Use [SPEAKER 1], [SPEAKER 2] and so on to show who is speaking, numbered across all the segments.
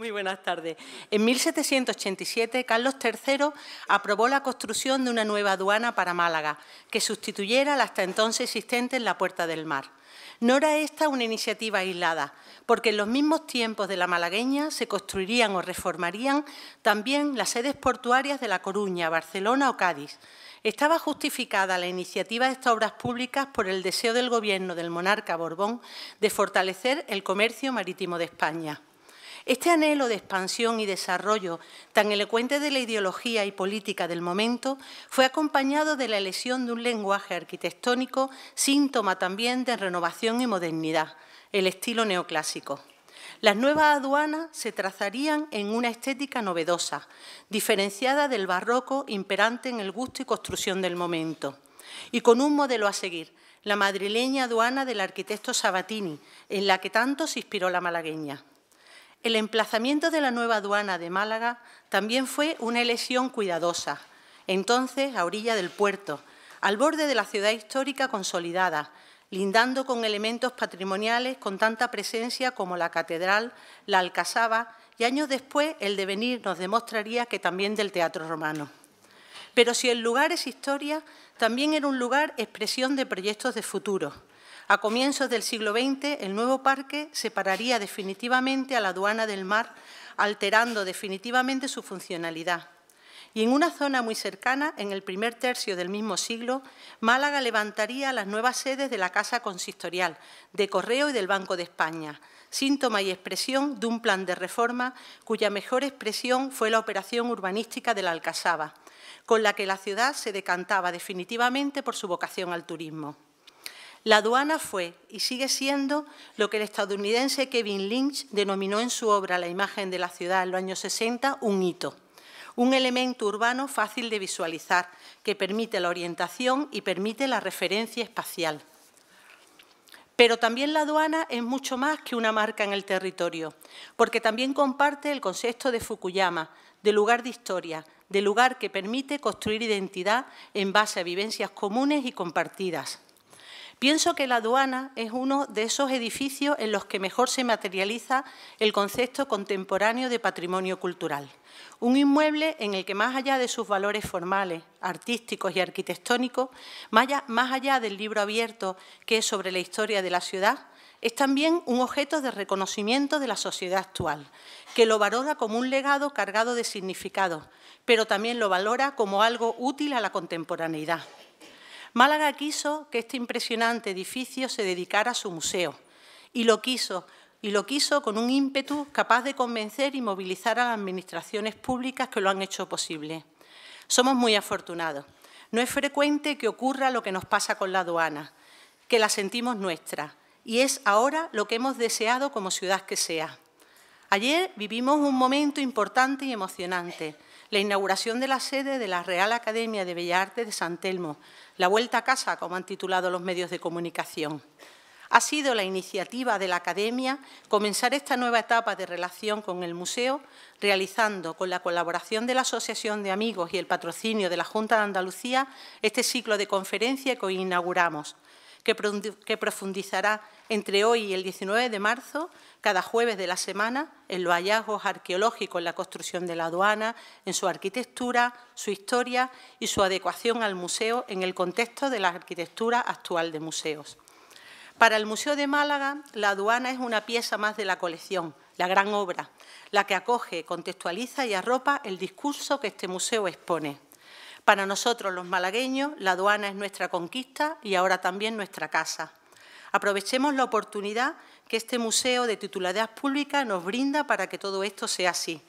[SPEAKER 1] Muy buenas tardes. En 1787, Carlos III aprobó la construcción de una nueva aduana para Málaga, que sustituyera la hasta entonces existente en la Puerta del Mar. No era esta una iniciativa aislada, porque en los mismos tiempos de la malagueña se construirían o reformarían también las sedes portuarias de La Coruña, Barcelona o Cádiz. Estaba justificada la iniciativa de estas obras públicas por el deseo del Gobierno del monarca Borbón de fortalecer el comercio marítimo de España. Este anhelo de expansión y desarrollo tan elocuente de la ideología y política del momento fue acompañado de la elección de un lenguaje arquitectónico síntoma también de renovación y modernidad, el estilo neoclásico. Las nuevas aduanas se trazarían en una estética novedosa, diferenciada del barroco imperante en el gusto y construcción del momento, y con un modelo a seguir, la madrileña aduana del arquitecto Sabatini, en la que tanto se inspiró la malagueña. El emplazamiento de la nueva aduana de Málaga también fue una elección cuidadosa, entonces a orilla del puerto, al borde de la ciudad histórica consolidada, lindando con elementos patrimoniales con tanta presencia como la catedral, la alcazaba y años después el devenir nos demostraría que también del teatro romano. Pero si el lugar es historia, también era un lugar expresión de proyectos de futuro a comienzos del siglo XX, el nuevo parque separaría definitivamente a la aduana del mar, alterando definitivamente su funcionalidad. Y en una zona muy cercana, en el primer tercio del mismo siglo, Málaga levantaría las nuevas sedes de la Casa Consistorial, de Correo y del Banco de España, síntoma y expresión de un plan de reforma cuya mejor expresión fue la operación urbanística de la Alcazaba, con la que la ciudad se decantaba definitivamente por su vocación al turismo. La aduana fue y sigue siendo lo que el estadounidense Kevin Lynch denominó en su obra La imagen de la ciudad en los años 60 un hito, un elemento urbano fácil de visualizar que permite la orientación y permite la referencia espacial. Pero también la aduana es mucho más que una marca en el territorio, porque también comparte el concepto de Fukuyama, de lugar de historia, de lugar que permite construir identidad en base a vivencias comunes y compartidas. Pienso que la aduana es uno de esos edificios en los que mejor se materializa el concepto contemporáneo de patrimonio cultural. Un inmueble en el que más allá de sus valores formales, artísticos y arquitectónicos, más allá del libro abierto que es sobre la historia de la ciudad, es también un objeto de reconocimiento de la sociedad actual, que lo valora como un legado cargado de significado, pero también lo valora como algo útil a la contemporaneidad. Málaga quiso que este impresionante edificio se dedicara a su museo y lo quiso, y lo quiso con un ímpetu capaz de convencer y movilizar a las administraciones públicas que lo han hecho posible. Somos muy afortunados. No es frecuente que ocurra lo que nos pasa con la aduana, que la sentimos nuestra, y es ahora lo que hemos deseado como ciudad que sea. Ayer vivimos un momento importante y emocionante la inauguración de la sede de la Real Academia de Bellas Artes de San Telmo, la vuelta a casa, como han titulado los medios de comunicación. Ha sido la iniciativa de la Academia comenzar esta nueva etapa de relación con el museo, realizando, con la colaboración de la Asociación de Amigos y el patrocinio de la Junta de Andalucía, este ciclo de conferencia que hoy inauguramos, que profundizará entre hoy y el 19 de marzo cada jueves de la semana en los hallazgos arqueológicos, en la construcción de la aduana, en su arquitectura, su historia y su adecuación al museo en el contexto de la arquitectura actual de museos. Para el Museo de Málaga, la aduana es una pieza más de la colección, la gran obra, la que acoge, contextualiza y arropa el discurso que este museo expone. Para nosotros los malagueños, la aduana es nuestra conquista y ahora también nuestra casa. Aprovechemos la oportunidad que este museo de titularidad pública nos brinda para que todo esto sea así.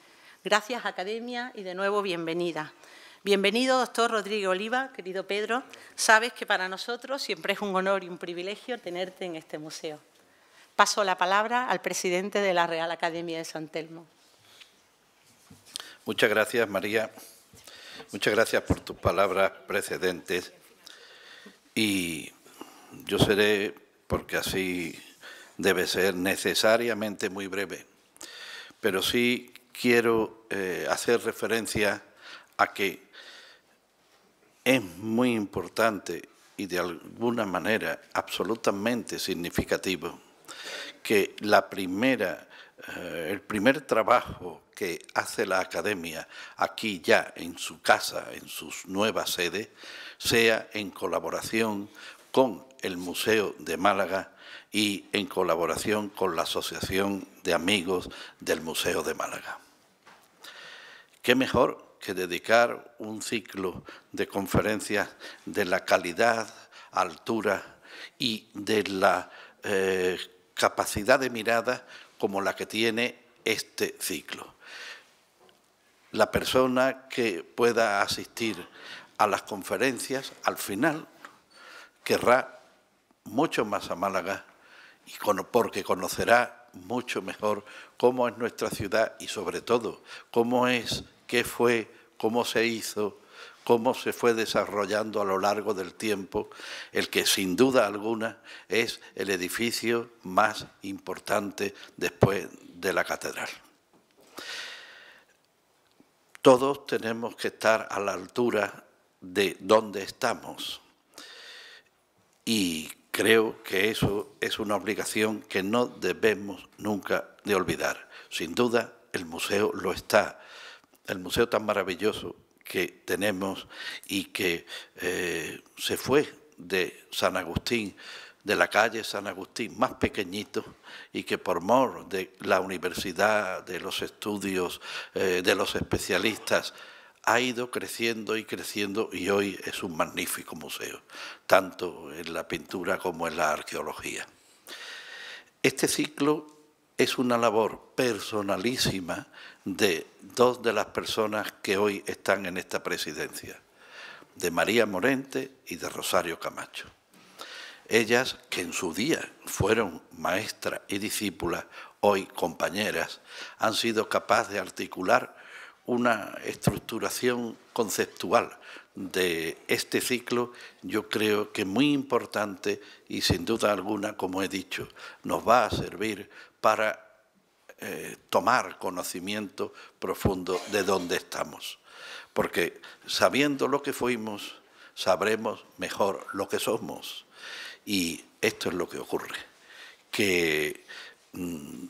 [SPEAKER 1] Gracias, Academia, y de nuevo bienvenida. Bienvenido, doctor Rodrigo Oliva, querido Pedro. Sabes que para nosotros siempre es un honor y un privilegio tenerte en este museo. Paso la palabra al presidente de la Real Academia de San Telmo.
[SPEAKER 2] Muchas gracias, María. Muchas gracias por tus palabras precedentes. Y yo seré, porque así debe ser necesariamente muy breve, pero sí quiero eh, hacer referencia a que es muy importante y de alguna manera absolutamente significativo que la primera, eh, el primer trabajo que hace la academia aquí ya en su casa, en su nueva sede, sea en colaboración con el Museo de Málaga y en colaboración con la Asociación de Amigos del Museo de Málaga. ¿Qué mejor que dedicar un ciclo de conferencias de la calidad, altura y de la eh, capacidad de mirada como la que tiene este ciclo. La persona que pueda asistir a las conferencias, al final, querrá mucho más a Málaga porque conocerá mucho mejor cómo es nuestra ciudad y sobre todo cómo es, qué fue, cómo se hizo, cómo se fue desarrollando a lo largo del tiempo, el que sin duda alguna es el edificio más importante después de la catedral. Todos tenemos que estar a la altura de dónde estamos y Creo que eso es una obligación que no debemos nunca de olvidar. Sin duda, el museo lo está. El museo tan maravilloso que tenemos y que eh, se fue de San Agustín, de la calle San Agustín, más pequeñito, y que por mor de la universidad, de los estudios, eh, de los especialistas, ha ido creciendo y creciendo y hoy es un magnífico museo, tanto en la pintura como en la arqueología. Este ciclo es una labor personalísima de dos de las personas que hoy están en esta presidencia, de María Morente y de Rosario Camacho. Ellas, que en su día fueron maestras y discípulas, hoy compañeras, han sido capaces de articular una estructuración conceptual de este ciclo, yo creo que muy importante y sin duda alguna, como he dicho, nos va a servir para eh, tomar conocimiento profundo de dónde estamos. Porque sabiendo lo que fuimos, sabremos mejor lo que somos. Y esto es lo que ocurre, que mm,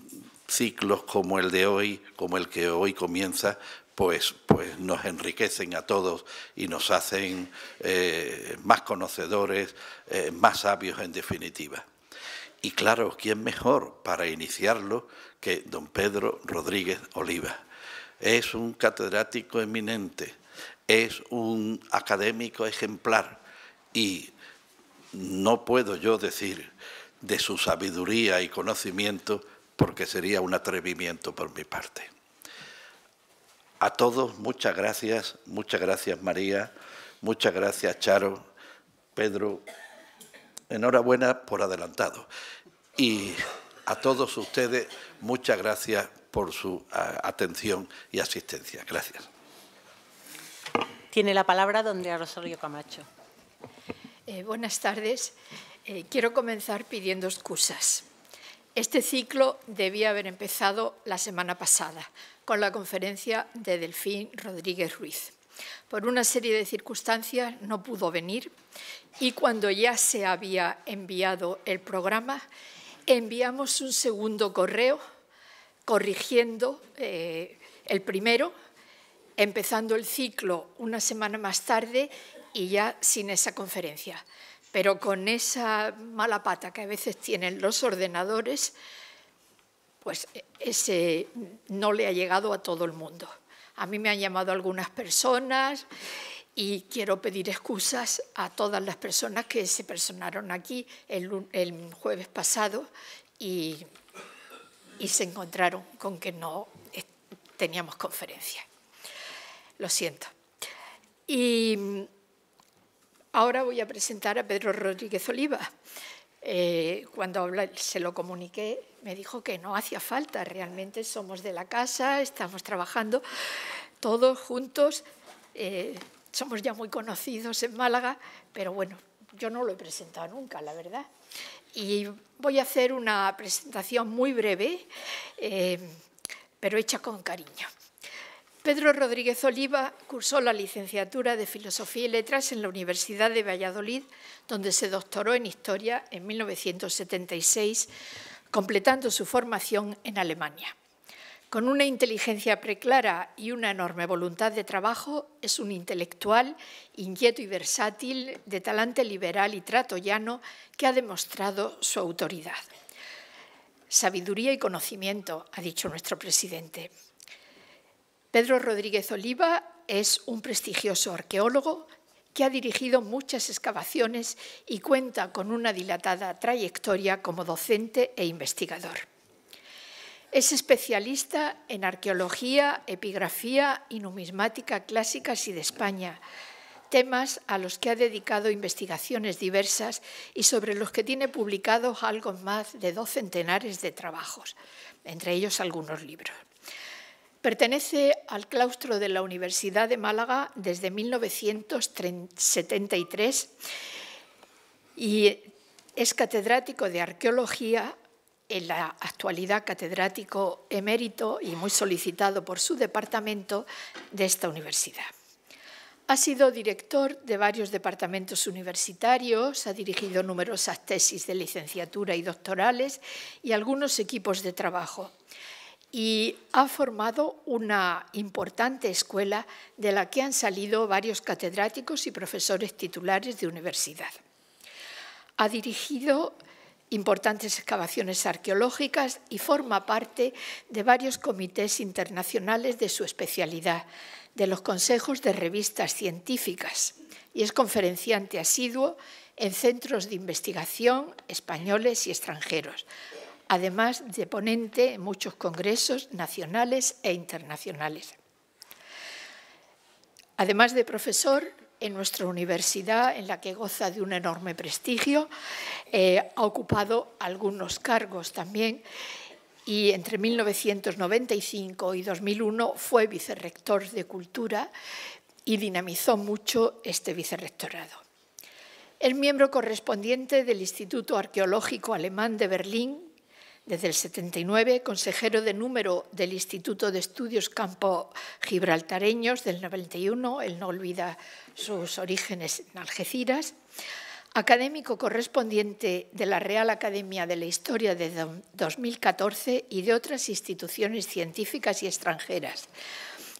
[SPEAKER 2] ciclos como el de hoy, como el que hoy comienza, pues, pues, nos enriquecen a todos y nos hacen eh, más conocedores, eh, más sabios en definitiva. Y claro, ¿quién mejor para iniciarlo que don Pedro Rodríguez Oliva? Es un catedrático eminente, es un académico ejemplar y no puedo yo decir de su sabiduría y conocimiento porque sería un atrevimiento por mi parte. A todos, muchas gracias, muchas gracias María, muchas gracias Charo, Pedro, enhorabuena por adelantado. Y a todos ustedes, muchas gracias por su atención y asistencia. Gracias.
[SPEAKER 1] Tiene la palabra don Rosario Camacho.
[SPEAKER 3] Eh, buenas tardes. Eh, quiero comenzar pidiendo excusas. Este ciclo debía haber empezado la semana pasada, con la conferencia de Delfín Rodríguez Ruiz. Por una serie de circunstancias no pudo venir y cuando ya se había enviado el programa, enviamos un segundo correo corrigiendo eh, el primero, empezando el ciclo una semana más tarde y ya sin esa conferencia. Pero con esa mala pata que a veces tienen los ordenadores, pues e, ese no le ha llegado a todo el mundo. A mí me han llamado algunas personas y quiero pedir excusas a todas las personas que se personaron aquí el, jueves pasado y se encontraron con que no teníamos conferencia. Lo siento. Y mm, ahora voy a presentar a Pedro Rodríguez Oliva, eh, cuando se lo comuniqué, me dijo que no hacía falta, realmente somos de la casa, estamos trabajando todos juntos, eh, somos ya muy conocidos en Málaga, pero bueno, yo no lo he presentado nunca, la verdad. Y voy a hacer una presentación muy breve, eh, pero hecha con cariño. Pedro Rodríguez Oliva cursó la licenciatura de Filosofía y Letras en la Universidad de Valladolid, donde se doctoró en Historia en 1976, completando su formación en Alemania. Con una inteligencia preclara y una enorme voluntad de trabajo, es un intelectual inquieto y versátil, de talante liberal y trato llano, que ha demostrado su autoridad. Sabiduría y conocimiento, ha dicho nuestro presidente. Pedro Rodríguez Oliva es un prestigioso arqueólogo que ha dirigido muchas excavaciones y cuenta con una dilatada trayectoria como docente e investigador. Es especialista en arqueología, epigrafía y numismática clásicas y de España, temas a los que ha dedicado investigaciones diversas y sobre los que tiene publicados algo más de dos centenares de trabajos, entre ellos algunos libros. Pertenece al claustro de la Universidad de Málaga desde 1973 y es catedrático de arqueología, en la actualidad catedrático emérito y muy solicitado por su departamento de esta universidad. Ha sido director de varios departamentos universitarios, ha dirigido numerosas tesis de licenciatura y doctorales y algunos equipos de trabajo y ha formado una importante escuela de la que han salido varios catedráticos y profesores titulares de universidad. Ha dirigido importantes excavaciones arqueológicas y forma parte de varios comités internacionales de su especialidad, de los consejos de revistas científicas y es conferenciante asiduo en centros de investigación españoles y extranjeros, además de ponente en muchos congresos nacionales e internacionales. Además de profesor, en nuestra universidad, en la que goza de un enorme prestigio, eh, ha ocupado algunos cargos también y entre 1995 y 2001 fue vicerrector de Cultura y dinamizó mucho este vicerrectorado. Es miembro correspondiente del Instituto Arqueológico Alemán de Berlín, desde el 79, consejero de número del Instituto de Estudios Campo Gibraltareños del 91, él no olvida sus orígenes en Algeciras. Académico correspondiente de la Real Academia de la Historia de 2014 y de otras instituciones científicas y extranjeras,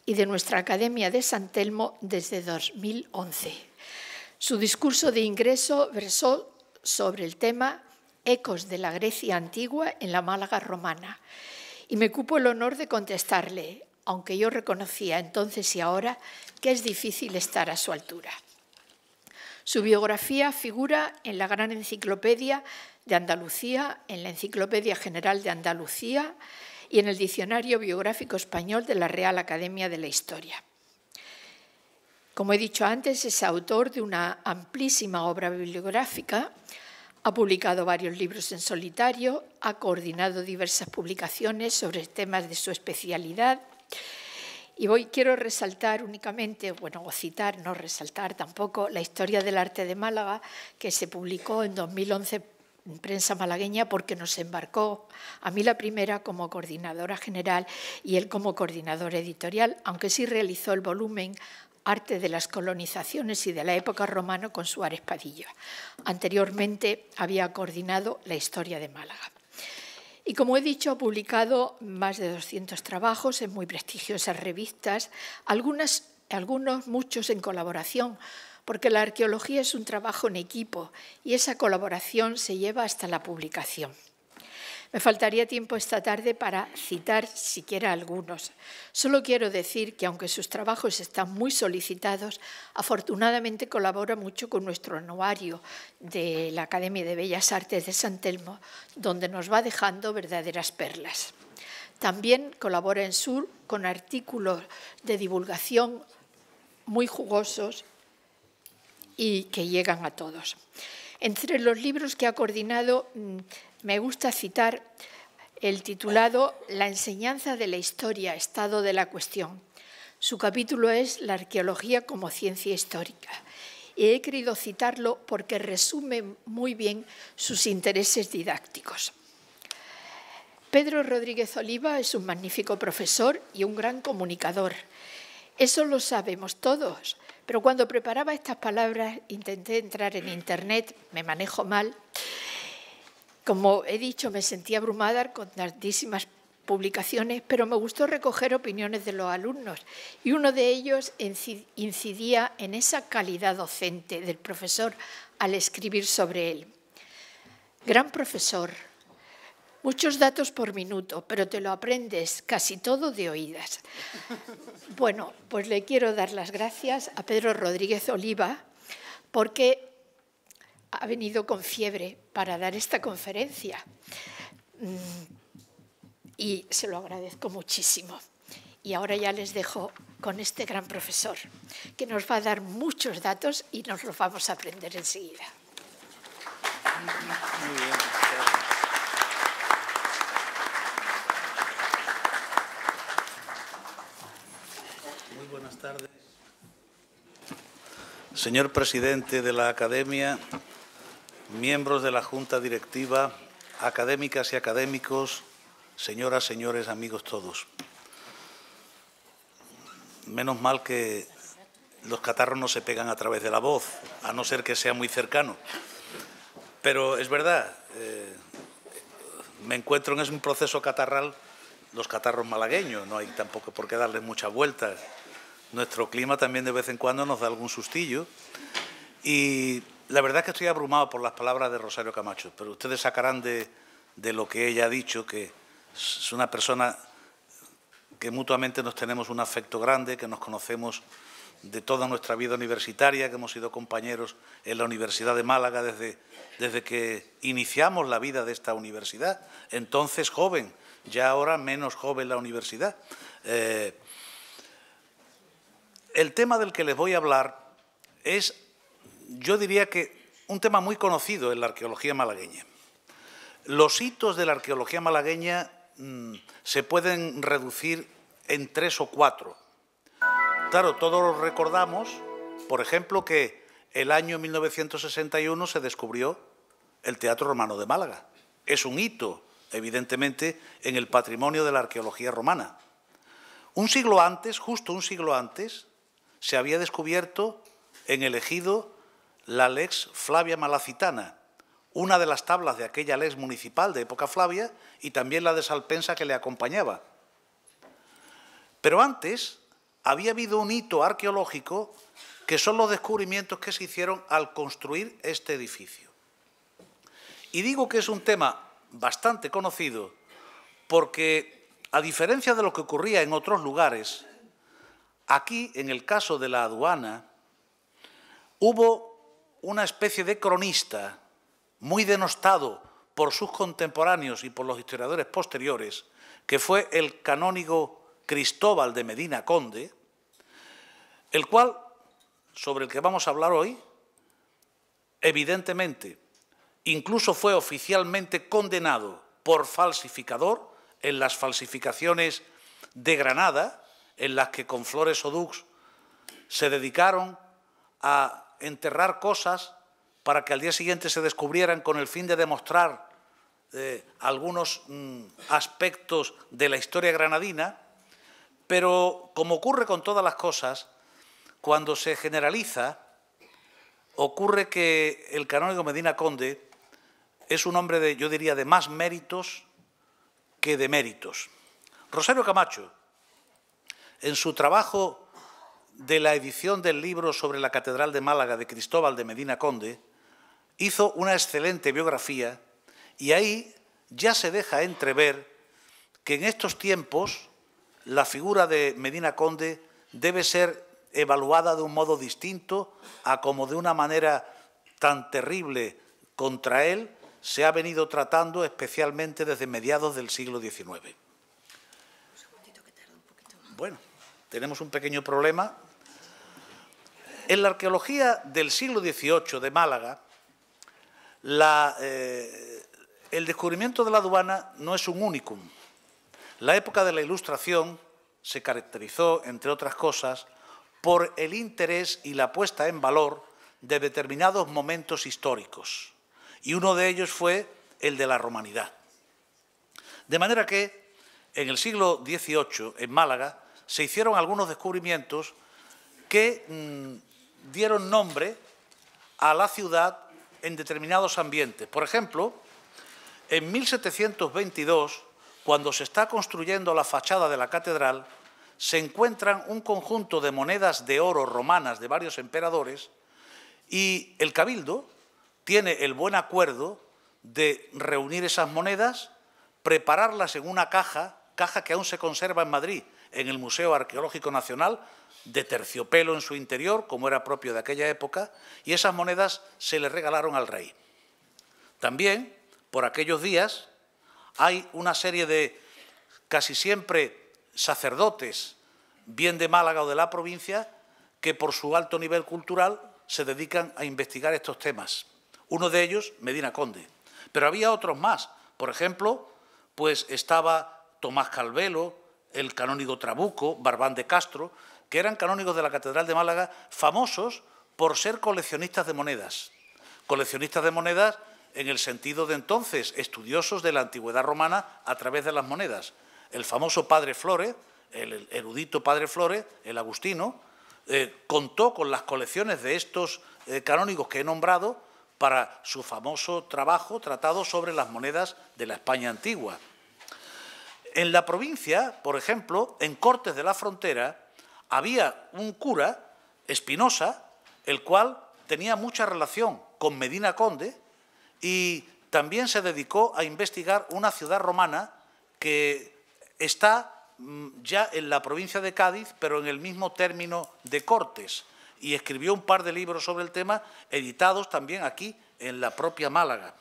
[SPEAKER 3] y de nuestra Academia de San Telmo desde 2011. Su discurso de ingreso versó sobre el tema Ecos de la Grecia antigua en la Málaga romana. Y me cupo el honor de contestarle, aunque yo reconocía entonces y ahora que es difícil estar a su altura. Su biografía figura en la Gran Enciclopedia de Andalucía, en la Enciclopedia General de Andalucía y en el Diccionario Biográfico Español de la Real Academia de la Historia. Como he dicho antes, es autor de una amplísima obra bibliográfica ha publicado varios libros en solitario, ha coordinado diversas publicaciones sobre temas de su especialidad y hoy quiero resaltar únicamente, bueno, o citar, no resaltar tampoco, la historia del arte de Málaga, que se publicó en 2011 en prensa malagueña porque nos embarcó a mí la primera como coordinadora general y él como coordinador editorial, aunque sí realizó el volumen Arte de las colonizaciones y de la época romana con Suárez Padilla. Anteriormente había coordinado la historia de Málaga. Y como he dicho, ha publicado más de 200 trabajos en muy prestigiosas revistas, algunos, muchos en colaboración, porque la arqueología es un trabajo en equipo y esa colaboración se lleva hasta la publicación. Me faltaría tiempo esta tarde para citar siquiera algunos. Solo quiero decir que aunque sus trabajos están muy solicitados, afortunadamente colabora mucho con nuestro anuario de la Academia de Bellas Artes de San Telmo, donde nos va dejando verdaderas perlas. También colabora en Sur con artículos de divulgación muy jugosos y que llegan a todos. Entre los libros que ha coordinado mm, me gusta citar el titulado La enseñanza de la historia, estado de la cuestión. Su capítulo es La arqueología como ciencia histórica. Y he querido citarlo porque resume muy bien sus intereses didácticos. Pedro Rodríguez Oliva es un magnífico profesor y un gran comunicador. Eso lo sabemos todos, pero cuando preparaba estas palabras intenté entrar en Internet, me manejo mal, como he dicho, me sentí abrumada con tantísimas publicaciones, pero me gustó recoger opiniones de los alumnos y uno de ellos incidía en esa calidad docente del profesor al escribir sobre él. Gran profesor, muchos datos por minuto, pero te lo aprendes casi todo de oídas. Bueno, pues le quiero dar las gracias a Pedro Rodríguez Oliva porque ha venido con fiebre para dar esta conferencia. Mm, y se lo agradezco muchísimo. Y ahora ya les dejo con este gran profesor, que nos va a dar muchos datos y nos los vamos a aprender enseguida.
[SPEAKER 4] Muy buenas tardes. Señor presidente de la Academia, miembros de la Junta Directiva, académicas y académicos, señoras, señores, amigos todos. Menos mal que los catarros no se pegan a través de la voz, a no ser que sea muy cercano. Pero es verdad, eh, me encuentro en es un proceso catarral los catarros malagueños, no hay tampoco por qué darles muchas vueltas. Nuestro clima también de vez en cuando nos da algún sustillo y la verdad es que estoy abrumado por las palabras de Rosario Camacho, pero ustedes sacarán de, lo que ella ha dicho, que es una persona que mutuamente nos tenemos un afecto grande, que nos conocemos de toda nuestra vida universitaria, que hemos sido compañeros en la Universidad de Málaga desde, que iniciamos la vida de esta universidad, entonces joven, ya ahora menos joven la universidad. Eh, el tema del que les voy a hablar es yo diría que un tema muy conocido en la arqueología malagueña. Los hitos de la arqueología malagueña mm, se pueden reducir en tres o cuatro. Claro, todos recordamos, por ejemplo, que el año 1961 se descubrió el Teatro Romano de Málaga. Es un hito, evidentemente, en el patrimonio de la arqueología romana. Un siglo antes, justo un siglo antes, se había descubierto en el ejido la lex Flavia Malacitana, una de las tablas de aquella lex municipal de época Flavia y también la de Salpensa que le acompañaba. Pero antes había habido un hito arqueológico que son los descubrimientos que se hicieron al construir este edificio. Y digo que es un tema bastante conocido porque, a diferencia de lo que ocurría en otros lugares, aquí, en el caso de la aduana, hubo una especie de cronista muy denostado por sus contemporáneos y por los historiadores posteriores, que fue el canónigo Cristóbal de Medina Conde, el cual, sobre el que vamos a hablar hoy, evidentemente, incluso fue oficialmente condenado por falsificador en las falsificaciones de Granada, en las que con Flores Odux se dedicaron a enterrar cosas para que al día siguiente se descubrieran con el fin de demostrar eh, algunos mm, aspectos de la historia granadina, pero como ocurre con todas las cosas, cuando se generaliza, ocurre que el canónigo Medina Conde es un hombre, de, yo diría, de más méritos que de méritos. Rosario Camacho, en su trabajo de la edición del libro sobre la Catedral de Málaga de Cristóbal de Medina Conde, hizo una excelente biografía y ahí ya se deja entrever que en estos tiempos la figura de Medina Conde debe ser evaluada de un modo distinto a como de una manera tan terrible contra él se ha venido tratando especialmente desde mediados del siglo XIX. Bueno tenemos un pequeño problema. En la arqueología del siglo XVIII de Málaga, eh, el descubrimiento de la aduana no es un unicum. La época de la Ilustración se caracterizó, entre otras cosas, por el interés y la puesta en valor de determinados momentos históricos, y uno de ellos fue el de la romanidad. De manera que en el siglo XVIII, en Málaga, se hicieron algunos descubrimientos que mm, dieron nombre a la ciudad en determinados ambientes. Por ejemplo, en 1722, cuando se está construyendo la fachada de la catedral, se encuentran un conjunto de monedas de oro romanas de varios emperadores y el cabildo tiene el buen acuerdo de reunir esas monedas, prepararlas en una caja, caja que aún se conserva en Madrid, en el Museo Arqueológico Nacional, de terciopelo en su interior, como era propio de aquella época, y esas monedas se le regalaron al rey. También, por aquellos días, hay una serie de casi siempre sacerdotes, bien de Málaga o de la provincia, que por su alto nivel cultural se dedican a investigar estos temas. Uno de ellos, Medina Conde. Pero había otros más. Por ejemplo, pues estaba Tomás Calvelo, el canónigo Trabuco, Barbán de Castro, que eran canónigos de la Catedral de Málaga, famosos por ser coleccionistas de monedas. Coleccionistas de monedas en el sentido de entonces, estudiosos de la antigüedad romana a través de las monedas. El famoso padre Flores, el erudito padre Flores, el agustino, eh, contó con las colecciones de estos eh, canónigos que he nombrado para su famoso trabajo tratado sobre las monedas de la España antigua en la provincia, por ejemplo, en Cortes de la Frontera, había un cura, Espinosa, el cual tenía mucha relación con Medina Conde y también se dedicó a investigar una ciudad romana que está mm, ya en la provincia de Cádiz, pero en el mismo término de Cortes, y escribió un par de libros sobre el tema, editados también aquí en la propia Málaga.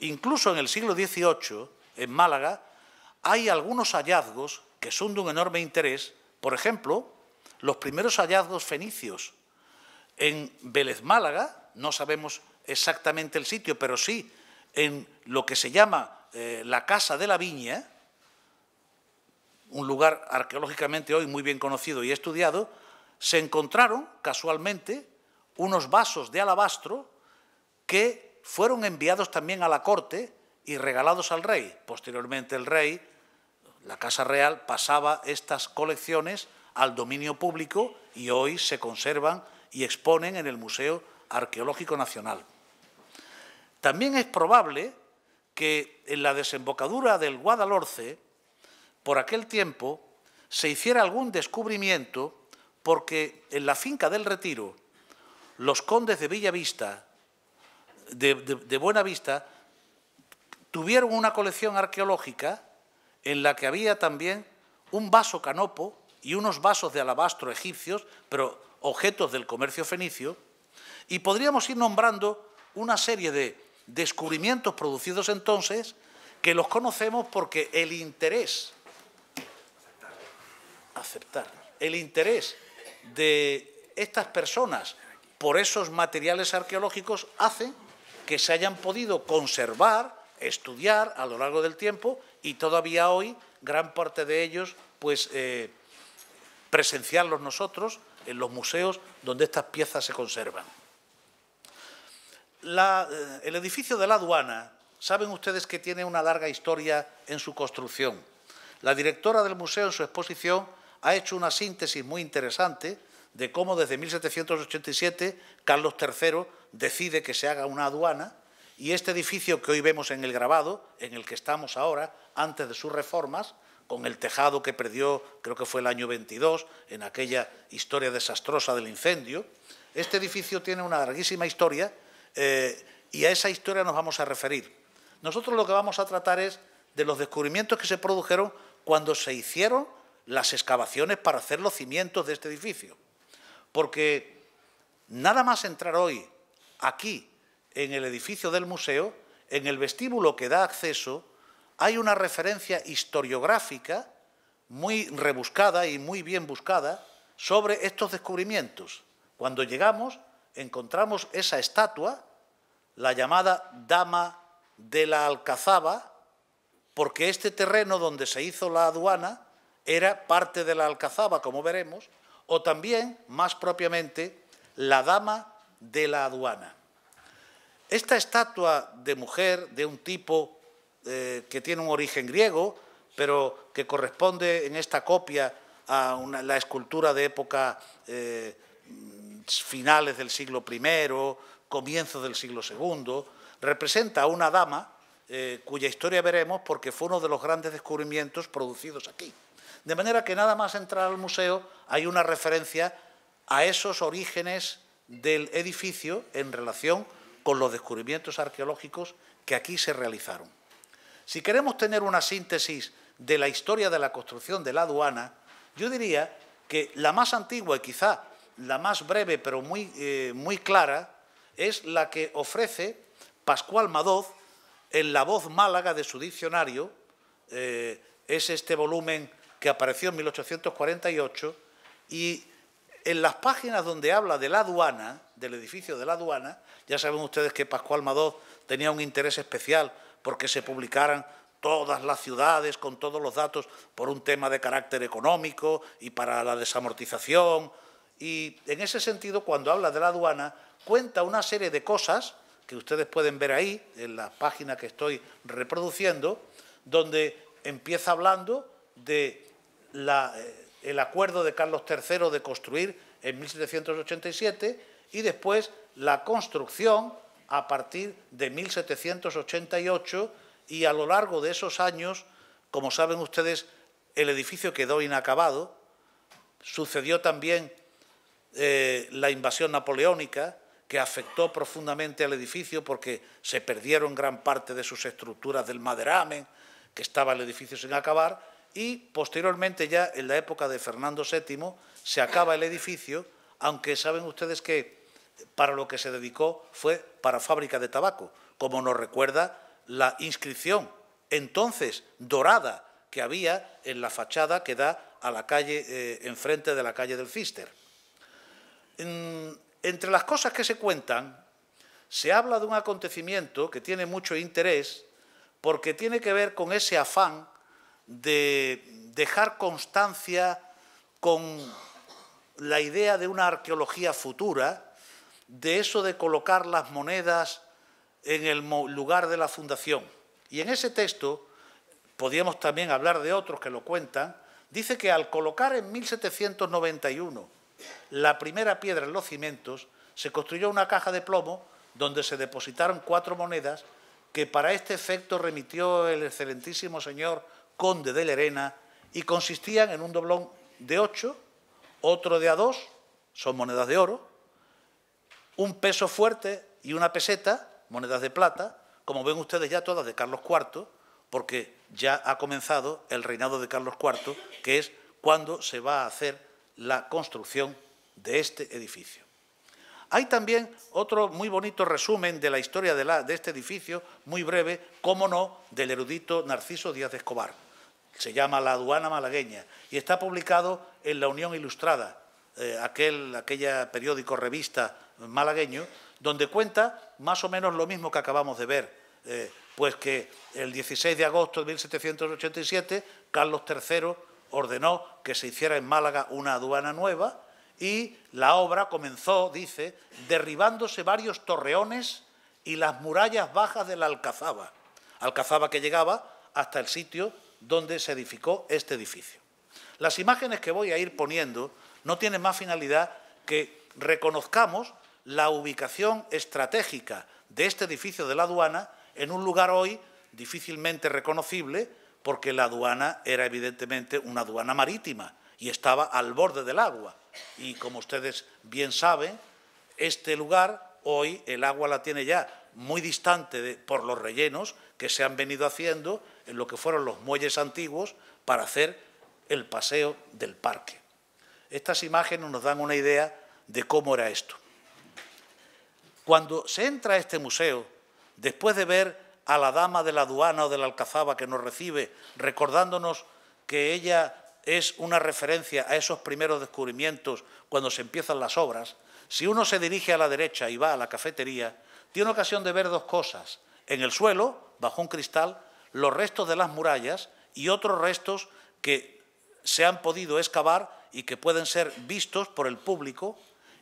[SPEAKER 4] Incluso en el siglo XVIII, en Málaga, hay algunos hallazgos que son de un enorme interés, por ejemplo, los primeros hallazgos fenicios en Vélez Málaga, no sabemos exactamente el sitio, pero sí en lo que se llama eh, la Casa de la Viña, un lugar arqueológicamente hoy muy bien conocido y estudiado, se encontraron casualmente unos vasos de alabastro que fueron enviados también a la corte y regalados al rey. Posteriormente el rey la Casa Real pasaba estas colecciones al dominio público y hoy se conservan y exponen en el Museo Arqueológico Nacional. También es probable que en la desembocadura del Guadalhorce, por aquel tiempo, se hiciera algún descubrimiento porque en la finca del Retiro, los condes de Villavista, de Buenavista, tuvieron una colección arqueológica en la que había también un vaso canopo y unos vasos de alabastro egipcios, pero objetos del comercio fenicio, y podríamos ir nombrando una serie de descubrimientos producidos entonces que los conocemos porque el interés, aceptar, el interés de estas personas por esos materiales arqueológicos hace que se hayan podido conservar, estudiar a lo largo del tiempo y todavía hoy gran parte de ellos, pues eh, presenciarlos nosotros en los museos donde estas piezas se conservan. Eh, el edificio de la aduana, saben ustedes que tiene una larga historia en su construcción. La directora del museo en su exposición ha hecho una síntesis muy interesante de cómo desde 1787 Carlos III decide que se haga una aduana y este edificio que hoy vemos en el grabado, en el que estamos ahora, antes de sus reformas, con el tejado que perdió, creo que fue el año 22, en aquella historia desastrosa del incendio, este edificio tiene una larguísima historia eh, y a esa historia nos vamos a referir. Nosotros lo que vamos a tratar es de los descubrimientos que se produjeron cuando se hicieron las excavaciones para hacer los cimientos de este edificio. Porque nada más entrar hoy aquí en el edificio del museo, en el vestíbulo que da acceso, hay una referencia historiográfica muy rebuscada y muy bien buscada sobre estos descubrimientos. Cuando llegamos, encontramos esa estatua, la llamada Dama de la Alcazaba, porque este terreno donde se hizo la aduana era parte de la Alcazaba, como veremos, o también, más propiamente, la Dama de la Aduana. Esta estatua de mujer de un tipo eh, que tiene un origen griego, pero que corresponde en esta copia a la escultura de época eh, finales del siglo I, comienzos del siglo II, representa a una dama eh, cuya historia veremos porque fue uno de los grandes descubrimientos producidos aquí. De manera que nada más entrar al museo hay una referencia a esos orígenes del edificio en relación con los descubrimientos arqueológicos que aquí se realizaron. Si queremos tener una síntesis de la historia de la construcción de la aduana, yo diría que la más antigua y quizá la más breve pero muy, eh, muy clara es la que ofrece Pascual Madoz en La Voz Málaga de su diccionario, eh, es este volumen que apareció en 1848, y en las páginas donde habla de la aduana, del edificio de la aduana, ya saben ustedes que Pascual Madoz... tenía un interés especial porque se publicaran todas las ciudades con todos los datos por un tema de carácter económico y para la desamortización. Y en ese sentido, cuando habla de la aduana, cuenta una serie de cosas que ustedes pueden ver ahí, en la página que estoy reproduciendo, donde empieza hablando de eh, el acuerdo de Carlos III de construir en 1787 y después la construcción a partir de 1788 y a lo largo de esos años, como saben ustedes, el edificio quedó inacabado, sucedió también eh, la invasión napoleónica, que afectó profundamente al edificio porque se perdieron gran parte de sus estructuras del maderamen, que estaba el edificio sin acabar, y posteriormente ya en la época de Fernando VII se acaba el edificio, aunque saben ustedes que para lo que se dedicó fue para fábrica de tabaco, como nos recuerda la inscripción entonces dorada que había en la fachada que da a la calle, eh, enfrente de la calle del Fister. entre las cosas que se cuentan, se habla de un acontecimiento que tiene mucho interés porque tiene que ver con ese afán de dejar constancia con la idea de una arqueología futura de eso de colocar las monedas en el lugar de la fundación. Y en ese texto, podíamos también hablar de otros que lo cuentan, dice que al colocar en 1791 la primera piedra en los cimientos, se construyó una caja de plomo donde se depositaron cuatro monedas que para este efecto remitió el excelentísimo señor conde de Lerena y consistían en un doblón de ocho, otro de a dos, son monedas de oro, un peso fuerte y una peseta, monedas de plata, como ven ustedes ya todas de Carlos IV, porque ya ha comenzado el reinado de Carlos IV, que es cuando se va a hacer la construcción de este edificio. Hay también otro muy bonito resumen de la historia de, este edificio, muy breve, cómo no, del erudito Narciso Díaz de Escobar. Se llama La aduana malagueña y está publicado en La Unión Ilustrada, eh, aquel aquella periódico, revista malagueño, donde cuenta más o menos lo mismo que acabamos de ver, eh, pues que el 16 de agosto de 1787 Carlos III ordenó que se hiciera en Málaga una aduana nueva y la obra comenzó, dice, derribándose varios torreones y las murallas bajas de la Alcazaba, Alcazaba que llegaba hasta el sitio donde se edificó este edificio. Las imágenes que voy a ir poniendo no tienen más finalidad que reconozcamos la ubicación estratégica de este edificio de la aduana en un lugar hoy difícilmente reconocible porque la aduana era evidentemente una aduana marítima y estaba al borde del agua. Y como ustedes bien saben, este lugar hoy el agua la tiene ya muy distante por los rellenos que se han venido haciendo en lo que fueron los muelles antiguos para hacer el paseo del parque. Estas imágenes nos dan una idea de cómo era esto. Cuando se entra a este museo, después de ver a la dama de la aduana o de la alcazaba que nos recibe, recordándonos que ella es una referencia a esos primeros descubrimientos cuando se empiezan las obras, si uno se dirige a la derecha y va a la cafetería, tiene ocasión de ver dos cosas. En el suelo, bajo un cristal, los restos de las murallas y otros restos que se han podido excavar y que pueden ser vistos por el público.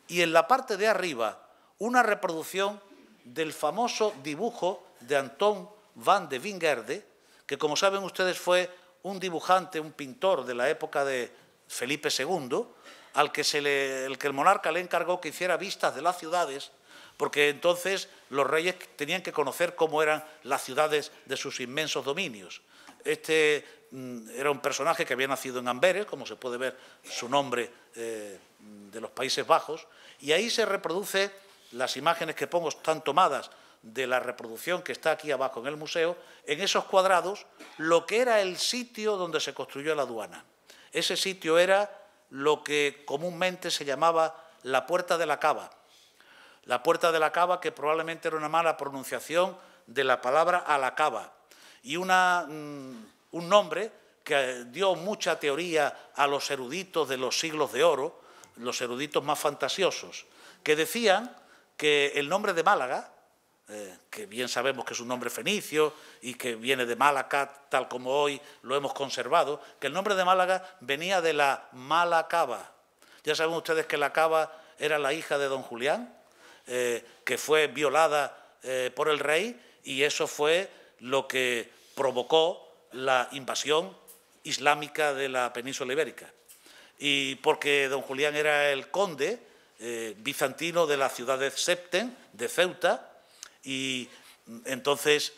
[SPEAKER 4] Y en la parte de arriba, una reproducción del famoso dibujo de Antón van de Wingerde, que como saben ustedes fue un dibujante, un pintor de la época de Felipe II, al que, el, monarca le encargó que hiciera vistas de las ciudades, porque entonces los reyes tenían que conocer cómo eran las ciudades de sus inmensos dominios. Este mm, era un personaje que había nacido en Amberes, como se puede ver su nombre eh, de los Países Bajos, y ahí se reproduce las imágenes que pongo están tomadas de la reproducción que está aquí abajo en el museo, en esos cuadrados, lo que era el sitio donde se construyó la aduana. Ese sitio era lo que comúnmente se llamaba la Puerta de la Cava. La Puerta de la Cava, que probablemente era una mala pronunciación de la palabra alacaba y una, mm, un nombre que dio mucha teoría a los eruditos de los siglos de oro, los eruditos más fantasiosos, que decían que el nombre de Málaga, eh, que bien sabemos que es un nombre fenicio y que viene de Málaga tal como hoy lo hemos conservado, que el nombre de Málaga venía de la mala cava. Ya saben ustedes que la cava era la hija de don Julián, eh, que fue violada eh, por el rey y eso fue lo que provocó la invasión islámica de la península ibérica. Y porque don Julián era el conde, eh, bizantino de la ciudad de Septen, de Ceuta, y entonces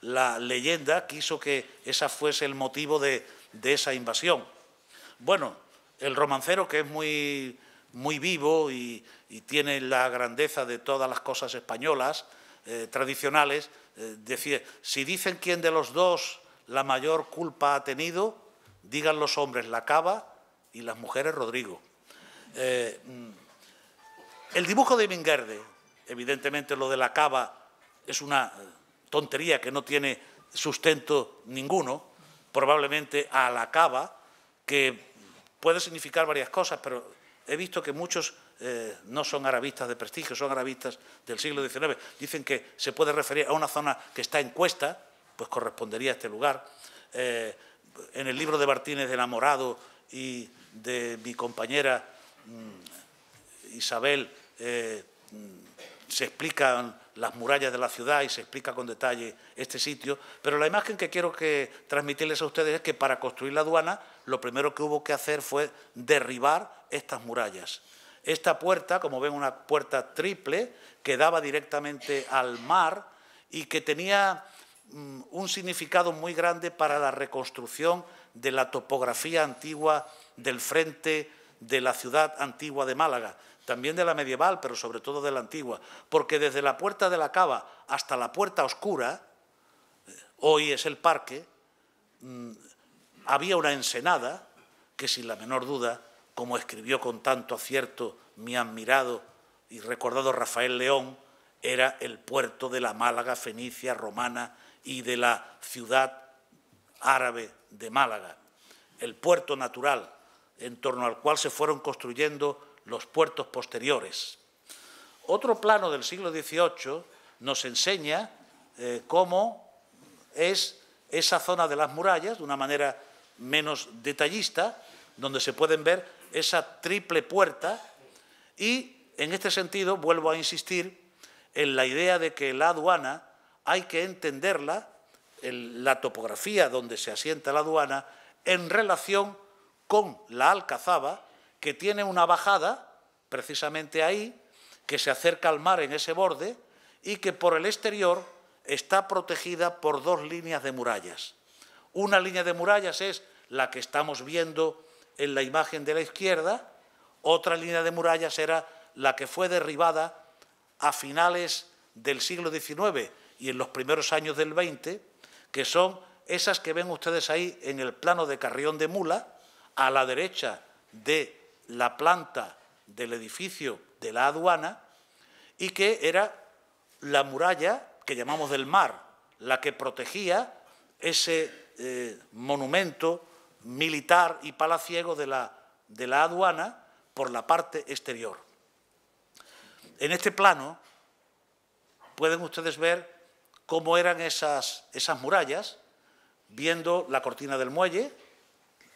[SPEAKER 4] la leyenda quiso que ese fuese el motivo de, esa invasión. Bueno, el romancero, que es muy, muy vivo y, tiene la grandeza de todas las cosas españolas eh, tradicionales, eh, decía, si dicen quién de los dos la mayor culpa ha tenido, digan los hombres la cava y las mujeres Rodrigo. Mm, el dibujo de Mingerde, evidentemente lo de la cava es una tontería que no tiene sustento ninguno, probablemente a la cava, que puede significar varias cosas, pero he visto que muchos eh, no son arabistas de prestigio, son arabistas del siglo XIX. Dicen que se puede referir a una zona que está en cuesta, pues correspondería a este lugar. Eh, en el libro de Martínez de Enamorado y de mi compañera mm, Isabel eh, mm, se explican las murallas de la ciudad y se explica con detalle este sitio, pero la imagen que quiero que transmitirles a ustedes es que para construir la aduana lo primero que hubo que hacer fue derribar estas murallas. Esta puerta, como ven, una puerta triple que daba directamente al mar y que tenía mm, un significado muy grande para la reconstrucción de la topografía antigua del frente de la ciudad antigua de Málaga también de la medieval, pero sobre todo de la antigua, porque desde la puerta de la cava hasta la puerta oscura, eh, hoy es el parque, mm, había una ensenada que sin la menor duda, como escribió con tanto acierto mi admirado y recordado Rafael León, era el puerto de la Málaga fenicia romana y de la ciudad árabe de Málaga, el puerto natural en torno al cual se fueron construyendo los puertos posteriores. Otro plano del siglo XVIII nos enseña eh, cómo es esa zona de las murallas, de una manera menos detallista, donde se pueden ver esa triple puerta y, en este sentido, vuelvo a insistir en la idea de que la aduana hay que entenderla, la topografía donde se asienta la aduana, en relación con la alcazaba, que tiene una bajada, precisamente ahí, que se acerca al mar en ese borde y que por el exterior está protegida por dos líneas de murallas. Una línea de murallas es la que estamos viendo en la imagen de la izquierda, otra línea de murallas era la que fue derribada a finales del siglo XIX y en los primeros años del XX, que son esas que ven ustedes ahí en el plano de Carrión de Mula, a la derecha de la planta del edificio de la aduana y que era la muralla que llamamos del mar, la que protegía ese eh, monumento militar y palaciego de la, aduana por la parte exterior. En este plano pueden ustedes ver cómo eran esas murallas, viendo la cortina del muelle,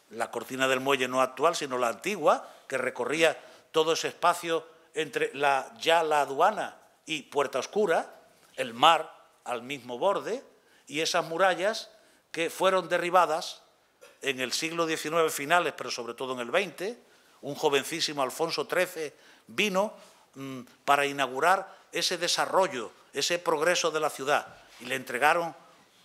[SPEAKER 4] la cortina del muelle no actual, sino la antigua, que recorría todo ese espacio entre la, ya la aduana y Puerta Oscura, el mar al mismo borde, y esas murallas que fueron derribadas en el siglo XIX finales, pero sobre todo en el XX, un jovencísimo Alfonso XIII vino mm, para inaugurar ese desarrollo, ese progreso de la ciudad, y le entregaron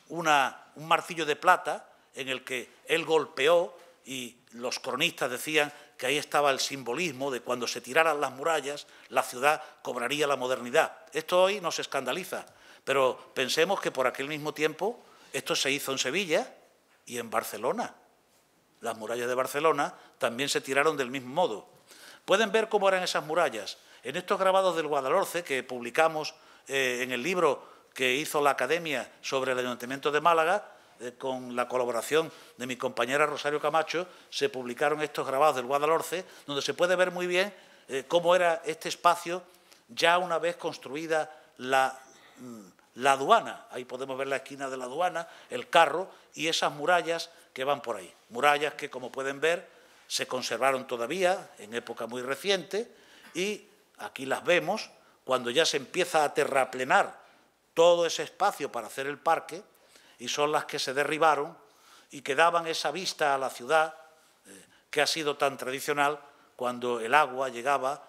[SPEAKER 4] una, un martillo de plata en el que él golpeó y los cronistas decían que ahí estaba el simbolismo de cuando se tiraran las murallas, la ciudad cobraría la modernidad. Esto hoy nos escandaliza, pero pensemos que por aquel mismo tiempo esto se hizo en Sevilla y en Barcelona. Las murallas de Barcelona también se tiraron del mismo modo. Pueden ver cómo eran esas murallas. En estos grabados del Guadalhorce que publicamos eh, en el libro que hizo la Academia sobre el Ayuntamiento de Málaga, eh, con la colaboración de mi compañera Rosario Camacho, se publicaron estos grabados del Guadalhorce, donde se puede ver muy bien eh, cómo era este espacio ya una vez construida mm, la aduana. Ahí podemos ver la esquina de la aduana, el carro y esas murallas que van por ahí. Murallas que, como pueden ver, se conservaron todavía en época muy reciente y aquí las vemos cuando ya se empieza a terraplenar todo ese espacio para hacer el parque, y son las que se derribaron y que daban esa vista a la ciudad eh, que ha sido tan tradicional cuando el agua llegaba,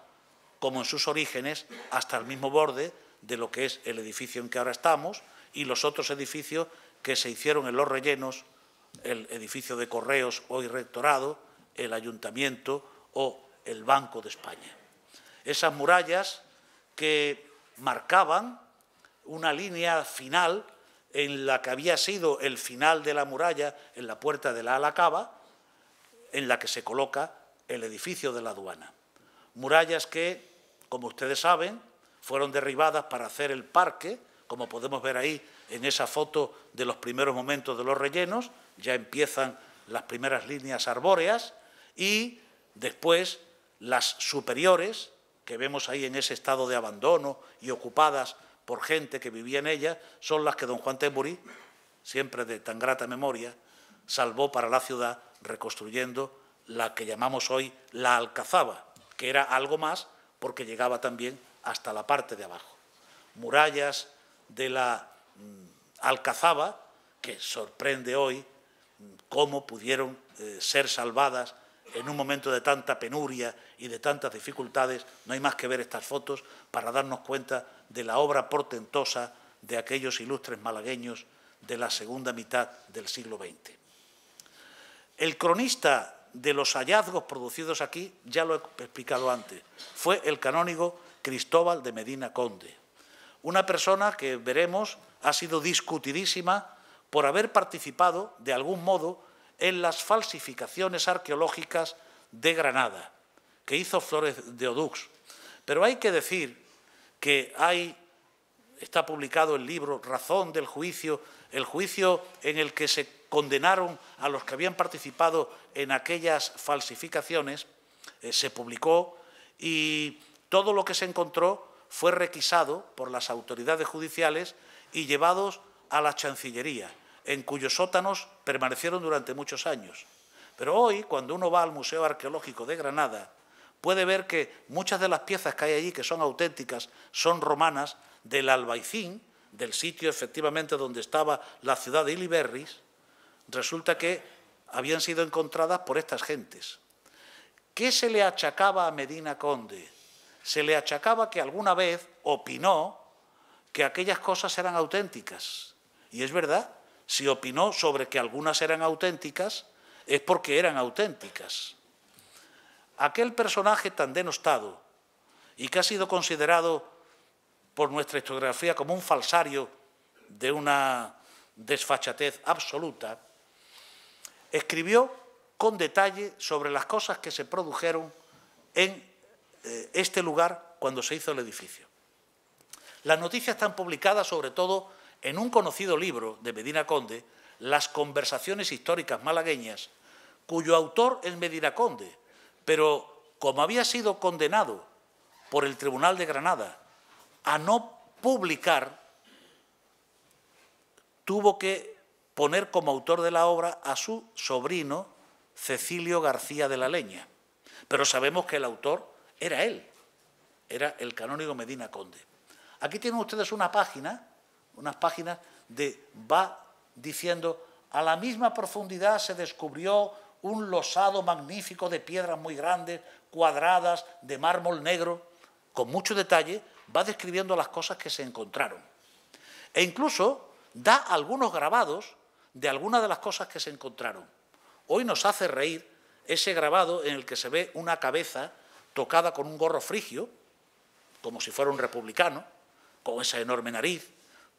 [SPEAKER 4] como en sus orígenes, hasta el mismo borde de lo que es el edificio en que ahora estamos y los otros edificios que se hicieron en los rellenos, el edificio de correos hoy rectorado, el ayuntamiento o el Banco de España. Esas murallas que marcaban una línea final en la que había sido el final de la muralla, en la puerta de la Alacaba, en la que se coloca el edificio de la aduana. Murallas que, como ustedes saben, fueron derribadas para hacer el parque, como podemos ver ahí en esa foto de los primeros momentos de los rellenos, ya empiezan las primeras líneas arbóreas y después las superiores, que vemos ahí en ese estado de abandono y ocupadas por gente que vivía en ella, son las que don Juan Temurí, siempre de tan grata memoria, salvó para la ciudad reconstruyendo la que llamamos hoy la Alcazaba, que era algo más porque llegaba también hasta la parte de abajo. Murallas de la mm, Alcazaba, que sorprende hoy mm, cómo pudieron eh, ser salvadas en un momento de tanta penuria y de tantas dificultades, no hay más que ver estas fotos para darnos cuenta de la obra portentosa de aquellos ilustres malagueños de la segunda mitad del siglo XX. El cronista de los hallazgos producidos aquí, ya lo he explicado antes, fue el canónigo Cristóbal de Medina Conde, una persona que veremos ha sido discutidísima por haber participado, de algún modo, en las falsificaciones arqueológicas de Granada, que hizo Flores de Odux. Pero hay que decir que hay, está publicado el libro Razón del Juicio, el juicio en el que se condenaron a los que habían participado en aquellas falsificaciones, eh, se publicó y todo lo que se encontró fue requisado por las autoridades judiciales y llevados a la Chancillería en cuyos sótanos permanecieron durante muchos años. Pero hoy, cuando uno va al Museo Arqueológico de Granada, puede ver que muchas de las piezas que hay allí, que son auténticas, son romanas del Albaicín, del sitio efectivamente donde estaba la ciudad de Iliberris, resulta que habían sido encontradas por estas gentes. ¿Qué se le achacaba a Medina Conde? Se le achacaba que alguna vez opinó que aquellas cosas eran auténticas. Y es verdad, si opinó sobre que algunas eran auténticas, es porque eran auténticas. Aquel personaje tan denostado y que ha sido considerado por nuestra historiografía como un falsario de una desfachatez absoluta, escribió con detalle sobre las cosas que se produjeron en eh, este lugar cuando se hizo el edificio. Las noticias están publicadas sobre todo en un conocido libro de Medina Conde, Las conversaciones históricas malagueñas, cuyo autor es Medina Conde, pero como había sido condenado por el Tribunal de Granada a no publicar, tuvo que poner como autor de la obra a su sobrino Cecilio García de la Leña. Pero sabemos que el autor era él, era el canónigo Medina Conde. Aquí tienen ustedes una página unas páginas de va diciendo, a la misma profundidad se descubrió un losado magnífico de piedras muy grandes, cuadradas, de mármol negro, con mucho detalle, va describiendo las cosas que se encontraron. E incluso da algunos grabados de algunas de las cosas que se encontraron. Hoy nos hace reír ese grabado en el que se ve una cabeza tocada con un gorro frigio, como si fuera un republicano, con esa enorme nariz,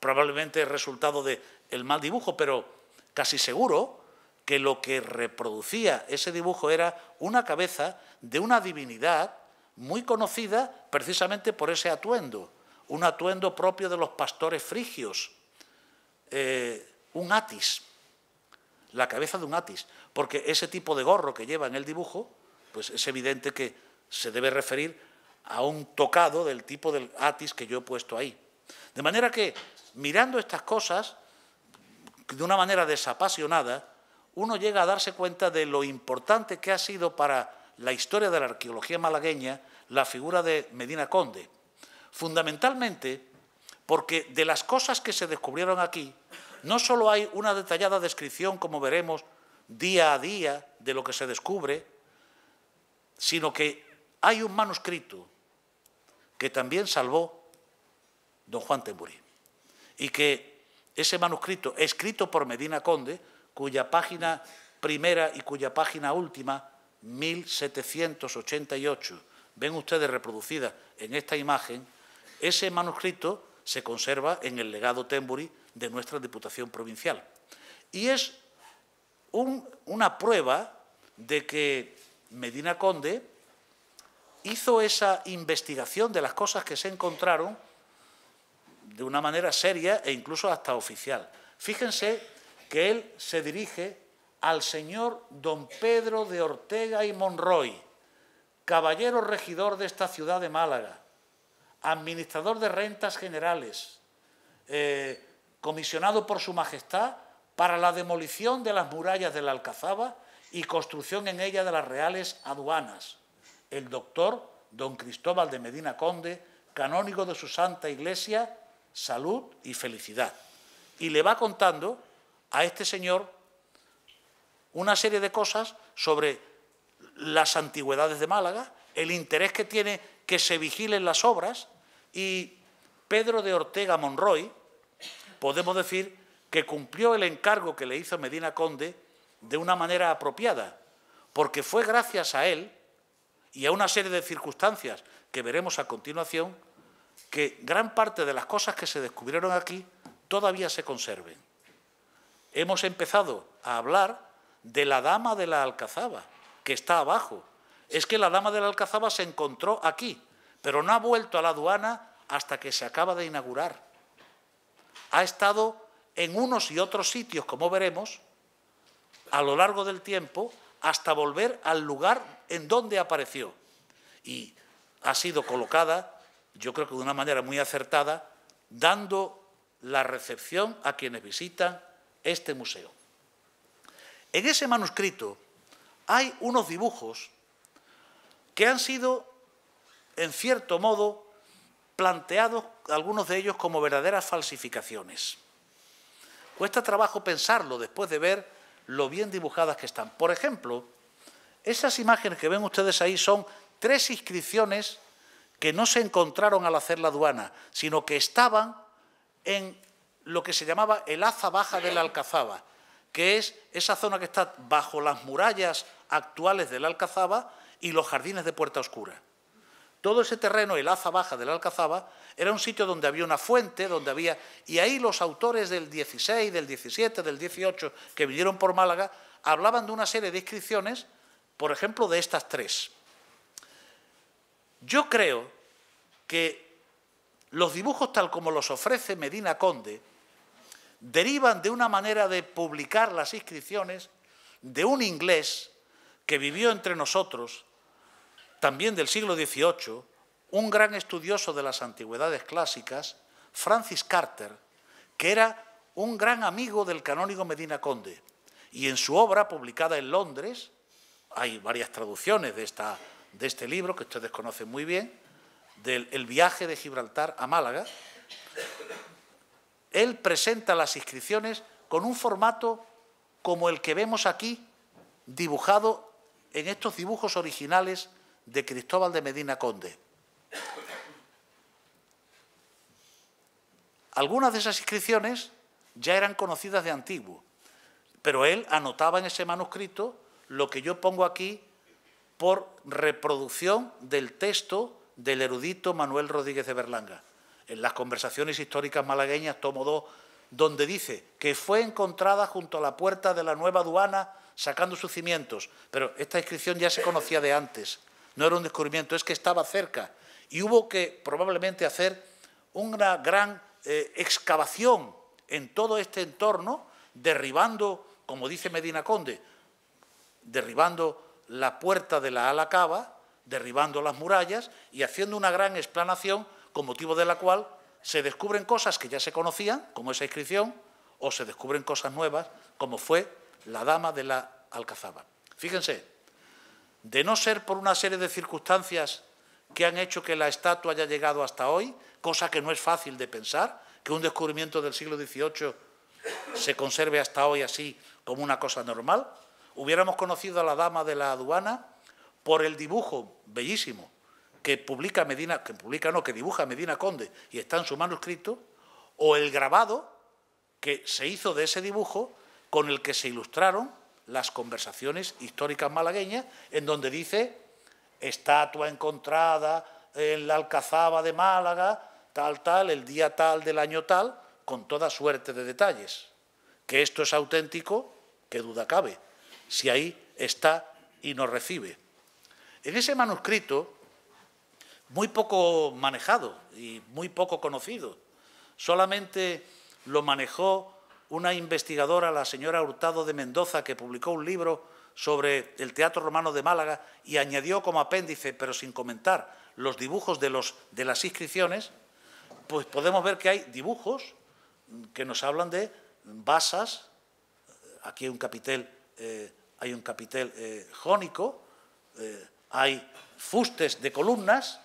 [SPEAKER 4] probablemente es resultado del el mal dibujo, pero casi seguro que lo que reproducía ese dibujo era una cabeza de una divinidad muy conocida precisamente por ese atuendo, un atuendo propio de los pastores frigios, eh, un atis, la cabeza de un atis, porque ese tipo de gorro que lleva en el dibujo, pues es evidente que se debe referir a un tocado del tipo del atis que yo he puesto ahí. De manera que mirando estas cosas de una manera desapasionada, uno llega a darse cuenta de lo importante que ha sido para la historia de la arqueología malagueña la figura de Medina Conde. Fundamentalmente porque de las cosas que se descubrieron aquí, no solo hay una detallada descripción, como veremos, día a día de lo que se descubre, sino que hay un manuscrito que también salvó don Juan Temburín y que ese manuscrito, escrito por Medina Conde, cuya página primera y cuya página última, 1788, ven ustedes reproducida en esta imagen, ese manuscrito se conserva en el legado Tembury de nuestra Diputación Provincial. Y es una prueba de que Medina Conde hizo esa investigación de las cosas que se encontraron de una manera seria e incluso hasta oficial. Fíjense que él se dirige al señor don Pedro de Ortega y Monroy, caballero regidor de esta ciudad de Málaga, administrador de rentas generales, eh, comisionado por su majestad para la demolición de las murallas de la Alcazaba y construcción en ella de las reales aduanas. El doctor don Cristóbal de Medina Conde, canónigo de su Santa Iglesia salud y felicidad. Y le va contando a este señor una serie de cosas sobre las antigüedades de Málaga, el interés que tiene que se vigilen las obras y Pedro de Ortega Monroy, podemos decir que cumplió el encargo que le hizo Medina Conde de una manera apropiada, porque fue gracias a él y a una serie de circunstancias que veremos a continuación que gran parte de las cosas que se descubrieron aquí todavía se conserven. Hemos empezado a hablar de la dama de la Alcazaba, que está abajo. Es que la dama de la Alcazaba se encontró aquí, pero no ha vuelto a la aduana hasta que se acaba de inaugurar. Ha estado en unos y otros sitios, como veremos, a lo largo del tiempo, hasta volver al lugar en donde apareció. Y ha sido colocada yo creo que de una manera muy acertada, dando la recepción a quienes visitan este museo. En ese manuscrito hay unos dibujos que han sido, en cierto modo, planteados algunos de ellos como verdaderas falsificaciones. Cuesta trabajo pensarlo después de ver lo bien dibujadas que están. Por ejemplo, esas imágenes que ven ustedes ahí son tres inscripciones que no se encontraron al hacer la aduana, sino que estaban en lo que se llamaba el Aza Baja de la Alcazaba, que es esa zona que está bajo las murallas actuales de la Alcazaba y los jardines de Puerta Oscura. Todo ese terreno, el Aza Baja de la Alcazaba, era un sitio donde había una fuente, donde había... Y ahí los autores del 16, del 17, del 18, que vinieron por Málaga, hablaban de una serie de inscripciones, por ejemplo, de estas tres. Yo creo que los dibujos tal como los ofrece Medina Conde derivan de una manera de publicar las inscripciones de un inglés que vivió entre nosotros, también del siglo XVIII, un gran estudioso de las antigüedades clásicas, Francis Carter, que era un gran amigo del canónigo Medina Conde. Y en su obra, publicada en Londres, hay varias traducciones de, esta, de este libro que ustedes conocen muy bien, del viaje de Gibraltar a Málaga, él presenta las inscripciones con un formato como el que vemos aquí, dibujado en estos dibujos originales de Cristóbal de Medina Conde. Algunas de esas inscripciones ya eran conocidas de antiguo, pero él anotaba en ese manuscrito lo que yo pongo aquí por reproducción del texto del erudito Manuel Rodríguez de Berlanga, en las conversaciones históricas malagueñas, tomo dos... donde dice que fue encontrada junto a la puerta de la nueva aduana sacando sus cimientos, pero esta inscripción ya se conocía de antes, no era un descubrimiento, es que estaba cerca y hubo que probablemente hacer una gran eh, excavación en todo este entorno, derribando, como dice Medina Conde, derribando la puerta de la Alacaba derribando las murallas y haciendo una gran explanación con motivo de la cual se descubren cosas que ya se conocían, como esa inscripción, o se descubren cosas nuevas, como fue la dama de la Alcazaba. Fíjense, de no ser por una serie de circunstancias que han hecho que la estatua haya llegado hasta hoy, cosa que no es fácil de pensar, que un descubrimiento del siglo XVIII se conserve hasta hoy así como una cosa normal, hubiéramos conocido a la dama de la aduana por el dibujo bellísimo que publica Medina, que publica no, que dibuja Medina Conde y está en su manuscrito, o el grabado que se hizo de ese dibujo con el que se ilustraron las conversaciones históricas malagueñas, en donde dice estatua encontrada en la Alcazaba de Málaga, tal, tal, el día tal del año tal, con toda suerte de detalles. Que esto es auténtico, que duda cabe, si ahí está y nos recibe. En ese manuscrito, muy poco manejado y muy poco conocido, solamente lo manejó una investigadora, la señora Hurtado de Mendoza, que publicó un libro sobre el Teatro Romano de Málaga y añadió como apéndice, pero sin comentar, los dibujos de, las inscripciones, pues podemos ver que hay dibujos que nos hablan de basas, aquí hay un capitel, eh, hay un capitel eh, jónico, eh, hay fustes de columnas,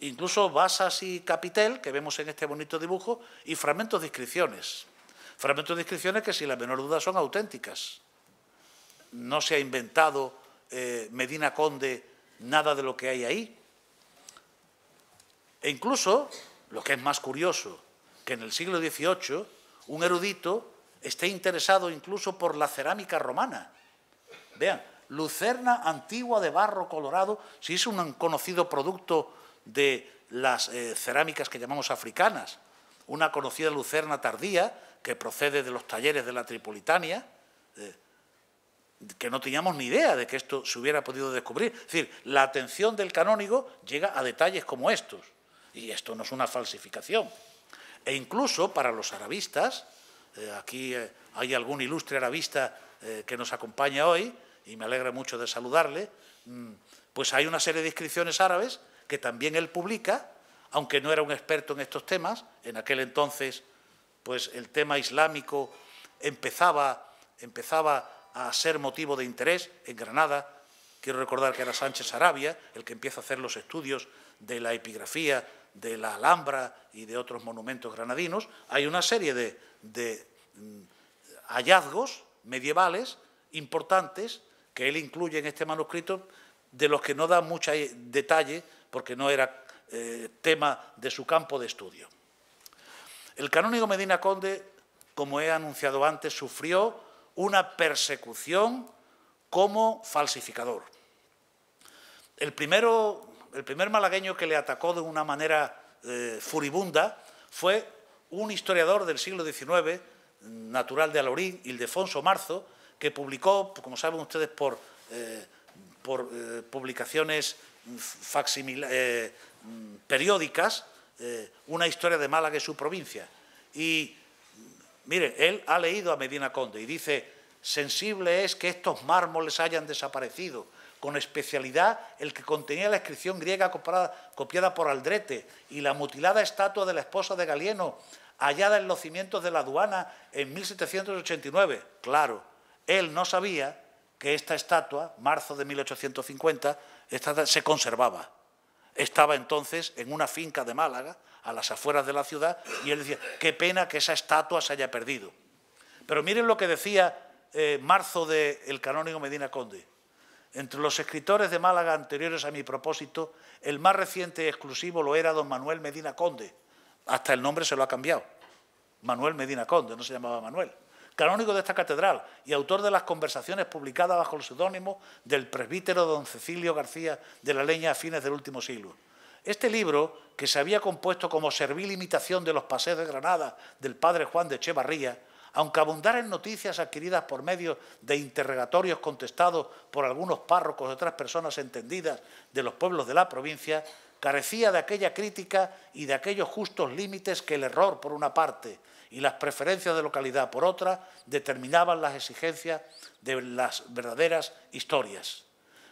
[SPEAKER 4] incluso basas y capitel, que vemos en este bonito dibujo, y fragmentos de inscripciones. Fragmentos de inscripciones que, sin la menor duda, son auténticas. No se ha inventado eh, Medina Conde nada de lo que hay ahí. E incluso, lo que es más curioso, que en el siglo XVIII un erudito esté interesado incluso por la cerámica romana. Vean, lucerna antigua de barro colorado, si es un conocido producto de las eh, cerámicas que llamamos africanas, una conocida lucerna tardía que procede de los talleres de la Tripolitania, eh, que no teníamos ni idea de que esto se hubiera podido descubrir. Es decir, la atención del canónigo llega a detalles como estos, y esto no es una falsificación. E incluso para los arabistas, eh, aquí hay algún ilustre arabista que nos acompaña hoy, y me alegra mucho de saludarle, mm, pues hay una serie de inscripciones árabes que también él publica, aunque no era un experto en estos temas, en aquel entonces pues el tema islámico empezaba, empezaba a ser motivo de interés en Granada, quiero recordar que era Sánchez Arabia el que empieza a hacer los estudios de la epigrafía de la Alhambra y de otros monumentos granadinos, hay una serie de mm, hallazgos medievales importantes que él incluye en este manuscrito, de los que no da mucho detalle porque no era eh, tema de su campo de estudio. El canónigo Medina Conde, como he anunciado antes, sufrió una persecución como falsificador. El, primer malagueño que le atacó de una manera eh, furibunda fue un historiador del siglo XIX, natural de Alorín, Ildefonso Marzo, que publicó, como saben ustedes, por, eh, eh, publicaciones eh, periódicas, una historia de Málaga y su provincia. Y, mire, él ha leído a Medina Conde y dice, sensible es que estos mármoles hayan desaparecido, con especialidad el que contenía la inscripción griega copiada, copiada por Aldrete y la mutilada estatua de la esposa de Galieno, hallada en los cimientos de la aduana en 1789. Claro, él no sabía que esta estatua, marzo de 1850, se conservaba. Estaba entonces en una finca de Málaga, a las afueras de la ciudad, y él decía, qué pena que esa estatua se haya perdido. Pero miren lo que decía eh, marzo del canónigo Medina Conde. Entre los escritores de Málaga anteriores a mi propósito, el más reciente y exclusivo lo era don Manuel Medina Conde. Hasta el nombre se lo ha cambiado. Manuel Medina Conde, no se llamaba Manuel canónigo de esta catedral y autor de las conversaciones publicadas bajo el seudónimo del presbítero don Cecilio García de la Leña a fines del último siglo. Este libro, que se había compuesto como servil imitación de los paseos de Granada del padre Juan de Echevarría, aunque abundara en noticias adquiridas por medio de interrogatorios contestados por algunos párrocos y otras personas entendidas de los pueblos de la provincia, carecía de aquella crítica y de aquellos justos límites que el error, por una parte, y las preferencias de localidad por otra determinaban las exigencias de las verdaderas historias.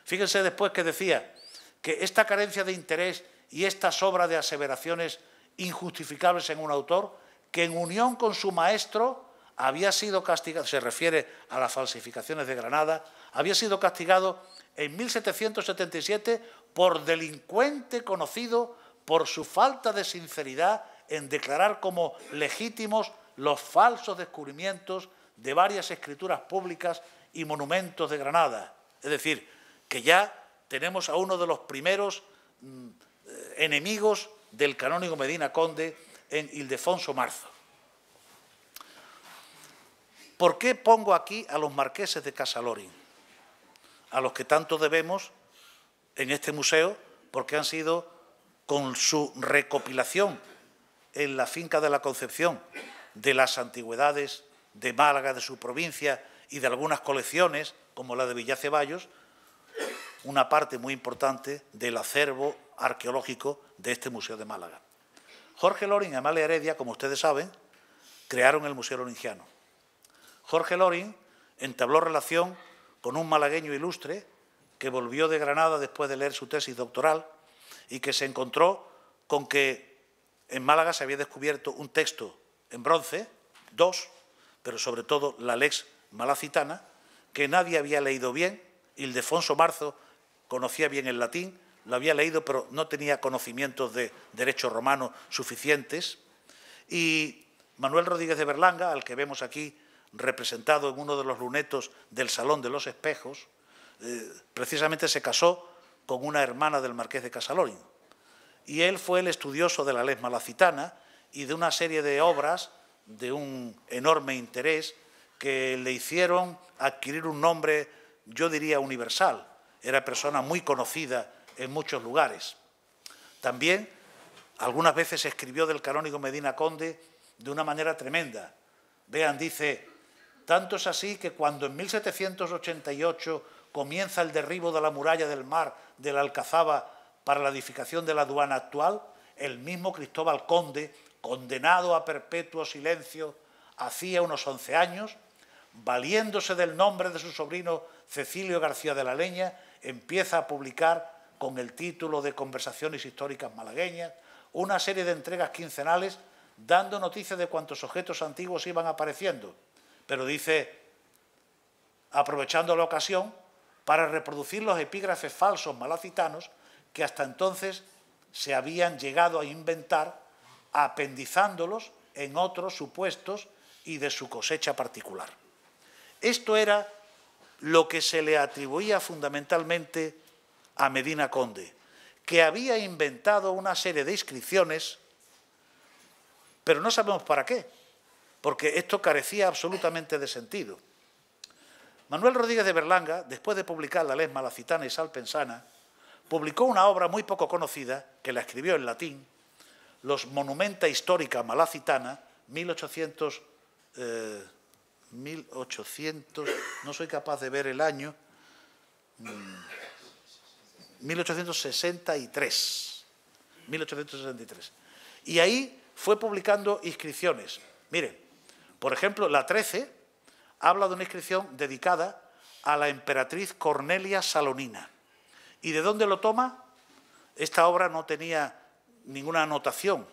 [SPEAKER 4] Fíjense después que decía que esta carencia de interés y esta sobra de aseveraciones injustificables en un autor que en unión con su maestro había sido castigado, se refiere a las falsificaciones de Granada, había sido castigado en 1777 por delincuente conocido por su falta de sinceridad en declarar como legítimos los falsos descubrimientos de varias escrituras públicas y monumentos de Granada. Es decir, que ya tenemos a uno de los primeros mm, enemigos del canónigo Medina Conde en Ildefonso Marzo. ¿Por qué pongo aquí a los marqueses de Casalorín, a los que tanto debemos en este museo, porque han sido con su recopilación en la finca de la Concepción de las antigüedades de Málaga, de su provincia y de algunas colecciones, como la de Villa Ceballos una parte muy importante del acervo arqueológico de este Museo de Málaga. Jorge Lorin y Amalia Heredia, como ustedes saben, crearon el Museo Loringiano. Jorge Lorin entabló relación con un malagueño ilustre que volvió de Granada después de leer su tesis doctoral y que se encontró con que en Málaga se había descubierto un texto en bronce, dos, pero sobre todo la Lex Malacitana, que nadie había leído bien. Ildefonso Marzo conocía bien el latín, lo había leído, pero no tenía conocimientos de derecho romano suficientes. Y Manuel Rodríguez de Berlanga, al que vemos aquí representado en uno de los lunetos del Salón de los Espejos, eh, precisamente se casó con una hermana del marqués de Casalorín y él fue el estudioso de la ley malacitana y de una serie de obras de un enorme interés que le hicieron adquirir un nombre, yo diría, universal. Era persona muy conocida en muchos lugares. También algunas veces escribió del canónigo Medina Conde de una manera tremenda. Vean, dice, tanto es así que cuando en 1788 comienza el derribo de la muralla del mar de la Alcazaba para la edificación de la aduana actual, el mismo Cristóbal Conde, condenado a perpetuo silencio hacía unos 11 años, valiéndose del nombre de su sobrino Cecilio García de la Leña, empieza a publicar con el título de Conversaciones Históricas Malagueñas una serie de entregas quincenales dando noticias de cuántos objetos antiguos iban apareciendo, pero dice, aprovechando la ocasión, para reproducir los epígrafes falsos malacitanos que hasta entonces se habían llegado a inventar apendizándolos en otros supuestos y de su cosecha particular. Esto era lo que se le atribuía fundamentalmente a Medina Conde, que había inventado una serie de inscripciones, pero no sabemos para qué, porque esto carecía absolutamente de sentido. Manuel Rodríguez de Berlanga, después de publicar la Lesma, la y Salpensana, publicó una obra muy poco conocida, que la escribió en latín, Los Monumenta Histórica Malacitana, 1800, 1800, eh, no soy capaz de ver el año, 1863, mm, 1863. Y ahí fue publicando inscripciones. Miren, por ejemplo, la 13 habla de una inscripción dedicada a la emperatriz Cornelia Salonina ¿Y de dónde lo toma? Esta obra no tenía ninguna anotación.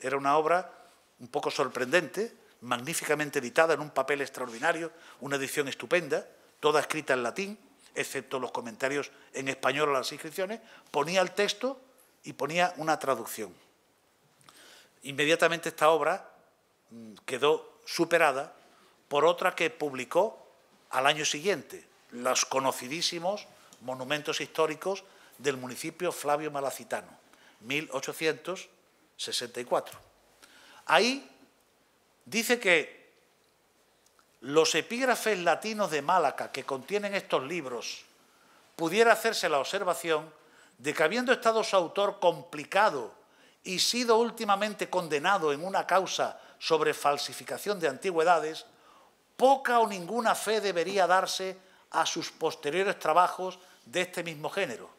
[SPEAKER 4] Era una obra un poco sorprendente, magníficamente editada en un papel extraordinario, una edición estupenda, toda escrita en latín, excepto los comentarios en español a las inscripciones, ponía el texto y ponía una traducción. Inmediatamente esta obra mm, quedó superada por otra que publicó al año siguiente, las conocidísimos monumentos históricos del municipio Flavio Malacitano, 1864. Ahí dice que los epígrafes latinos de Málaga que contienen estos libros pudiera hacerse la observación de que habiendo estado su autor complicado y sido últimamente condenado en una causa sobre falsificación de antigüedades, poca o ninguna fe debería darse a sus posteriores trabajos de este mismo género.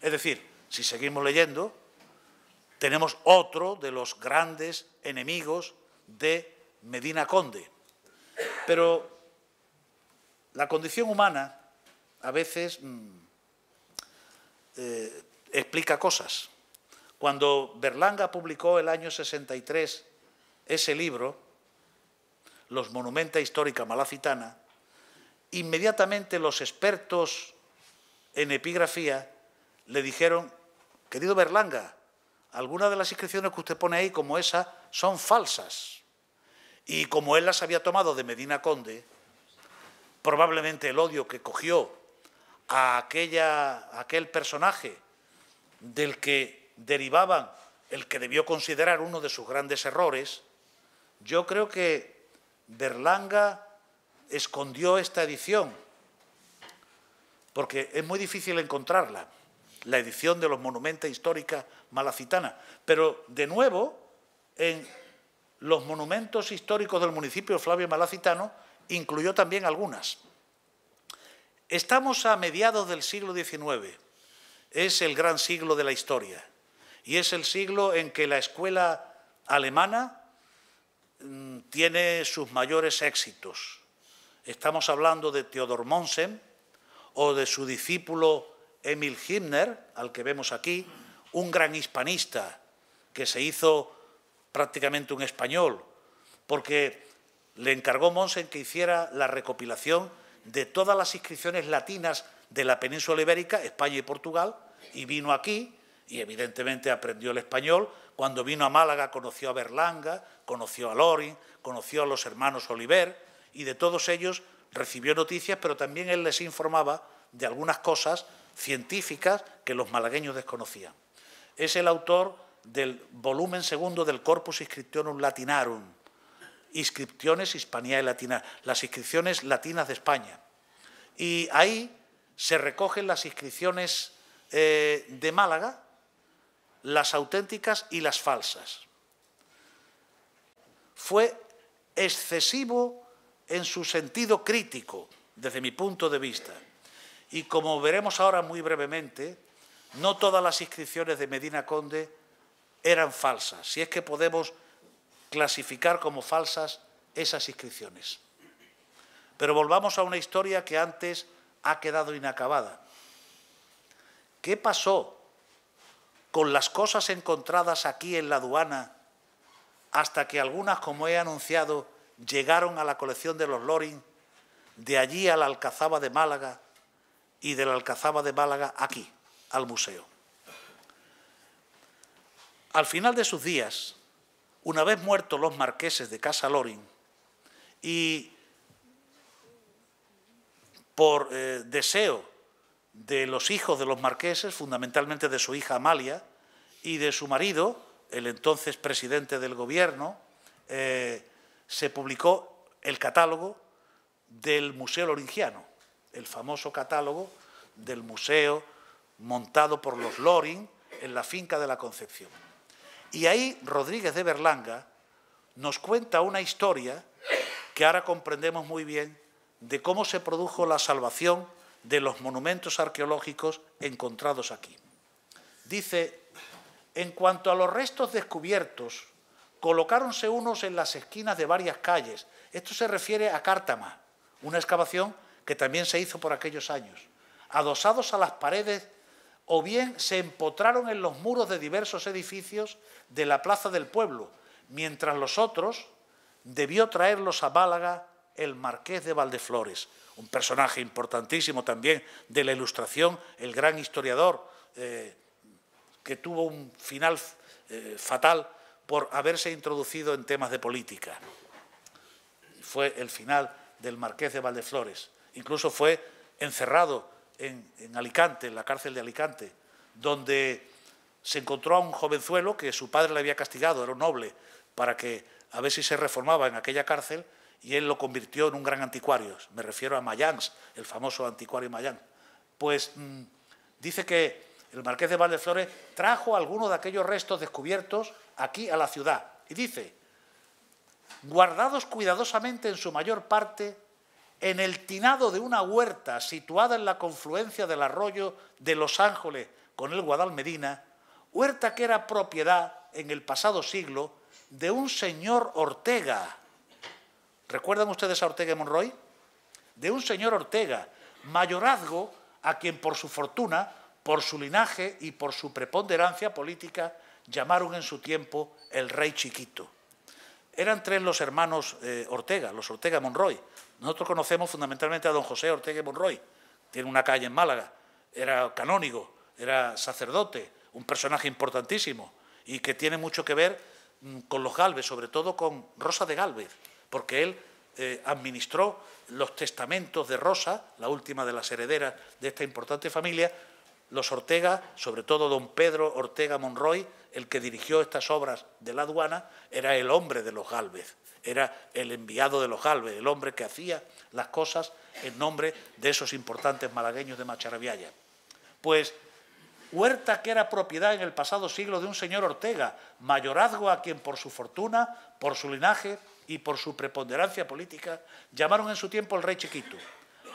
[SPEAKER 4] Es decir, si seguimos leyendo, tenemos otro de los grandes enemigos de Medina Conde. Pero la condición humana a veces mm, eh, explica cosas. Cuando Berlanga publicó el año 63 ese libro, Los Monumenta Histórica Malacitana, inmediatamente los expertos en epigrafía, le dijeron, querido Berlanga, algunas de las inscripciones que usted pone ahí, como esa, son falsas. Y como él las había tomado de Medina Conde, probablemente el odio que cogió a, aquella, a aquel personaje del que derivaban el que debió considerar uno de sus grandes errores, yo creo que Berlanga escondió esta edición porque es muy difícil encontrarla, la edición de los monumentos históricos Malacitana. Pero, de nuevo, en los monumentos históricos del municipio Flavio Malacitano incluyó también algunas. Estamos a mediados del siglo XIX, es el gran siglo de la historia y es el siglo en que la escuela alemana mm, tiene sus mayores éxitos. Estamos hablando de Theodor Monsen o de su discípulo Emil Himner, al que vemos aquí, un gran hispanista que se hizo prácticamente un español, porque le encargó Monsen que hiciera la recopilación de todas las inscripciones latinas de la península ibérica, España y Portugal, y vino aquí y evidentemente aprendió el español. Cuando vino a Málaga conoció a Berlanga, conoció a Lorin, conoció a los hermanos Oliver y de todos ellos recibió noticias, pero también él les informaba de algunas cosas científicas que los malagueños desconocían. Es el autor del volumen segundo del Corpus Inscriptionum Latinarum, Inscripciones y Latina, las inscripciones latinas de España. Y ahí se recogen las inscripciones eh, de Málaga, las auténticas y las falsas. Fue excesivo en su sentido crítico, desde mi punto de vista. Y como veremos ahora muy brevemente, no todas las inscripciones de Medina Conde eran falsas, si es que podemos clasificar como falsas esas inscripciones. Pero volvamos a una historia que antes ha quedado inacabada. ¿Qué pasó con las cosas encontradas aquí en la aduana hasta que algunas, como he anunciado, llegaron a la colección de los Lorin de allí a la Alcazaba de Málaga y de la Alcazaba de Málaga aquí, al museo. Al final de sus días, una vez muertos los marqueses de Casa Loring y por eh, deseo de los hijos de los marqueses, fundamentalmente de su hija Amalia y de su marido, el entonces presidente del gobierno, eh, se publicó el catálogo del Museo Loringiano, el famoso catálogo del museo montado por los Loring en la finca de la Concepción. Y ahí Rodríguez de Berlanga nos cuenta una historia que ahora comprendemos muy bien de cómo se produjo la salvación de los monumentos arqueológicos encontrados aquí. Dice, en cuanto a los restos descubiertos colocáronse unos en las esquinas de varias calles. Esto se refiere a Cártama, una excavación que también se hizo por aquellos años. Adosados a las paredes o bien se empotraron en los muros de diversos edificios de la plaza del pueblo, mientras los otros debió traerlos a Málaga el marqués de Valdeflores, un personaje importantísimo también de la Ilustración, el gran historiador eh, que tuvo un final eh, fatal por haberse introducido en temas de política. Fue el final del marqués de Valdeflores. Incluso fue encerrado en, Alicante, en la cárcel de Alicante, donde se encontró a un jovenzuelo que su padre le había castigado, era un noble, para que a ver si se reformaba en aquella cárcel y él lo convirtió en un gran anticuario. Me refiero a Mayans, el famoso anticuario Mayán. Pues mm, dice que el marqués de Valdeflores trajo algunos de aquellos restos descubiertos aquí a la ciudad. Y dice, guardados cuidadosamente en su mayor parte en el tinado de una huerta situada en la confluencia del arroyo de Los Ángeles con el Guadalmedina, huerta que era propiedad en el pasado siglo de un señor Ortega. ¿Recuerdan ustedes a Ortega y Monroy? De un señor Ortega, mayorazgo a quien por su fortuna, por su linaje y por su preponderancia política llamaron en su tiempo el rey chiquito. Eran tres los hermanos eh, Ortega, los Ortega Monroy. Nosotros conocemos fundamentalmente a don José Ortega Monroy. Tiene una calle en Málaga. Era canónigo, era sacerdote, un personaje importantísimo y que tiene mucho que ver mm, con los Galvez, sobre todo con Rosa de Galvez, porque él eh, administró los testamentos de Rosa, la última de las herederas de esta importante familia. Los Ortega, sobre todo don Pedro Ortega Monroy, el que dirigió estas obras de la aduana era el hombre de los Galvez, era el enviado de los Galvez, el hombre que hacía las cosas en nombre de esos importantes malagueños de Macharabiaya. Pues Huerta, que era propiedad en el pasado siglo de un señor Ortega, mayorazgo a quien por su fortuna, por su linaje y por su preponderancia política, llamaron en su tiempo el rey chiquito.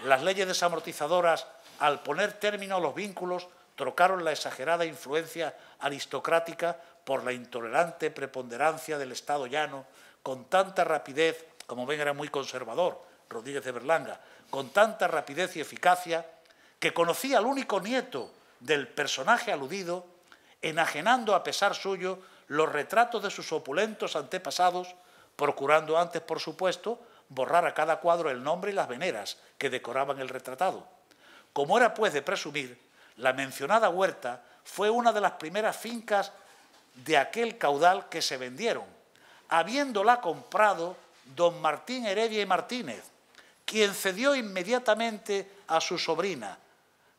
[SPEAKER 4] Las leyes desamortizadoras, al poner término a los vínculos trocaron la exagerada influencia aristocrática por la intolerante preponderancia del Estado llano, con tanta rapidez, como ven era muy conservador, Rodríguez de Berlanga, con tanta rapidez y eficacia, que conocía al único nieto del personaje aludido, enajenando a pesar suyo los retratos de sus opulentos antepasados, procurando antes, por supuesto, borrar a cada cuadro el nombre y las veneras que decoraban el retratado. Como era pues de presumir, la mencionada huerta fue una de las primeras fincas de aquel caudal que se vendieron, habiéndola comprado don Martín Heredia y Martínez, quien cedió inmediatamente a su sobrina,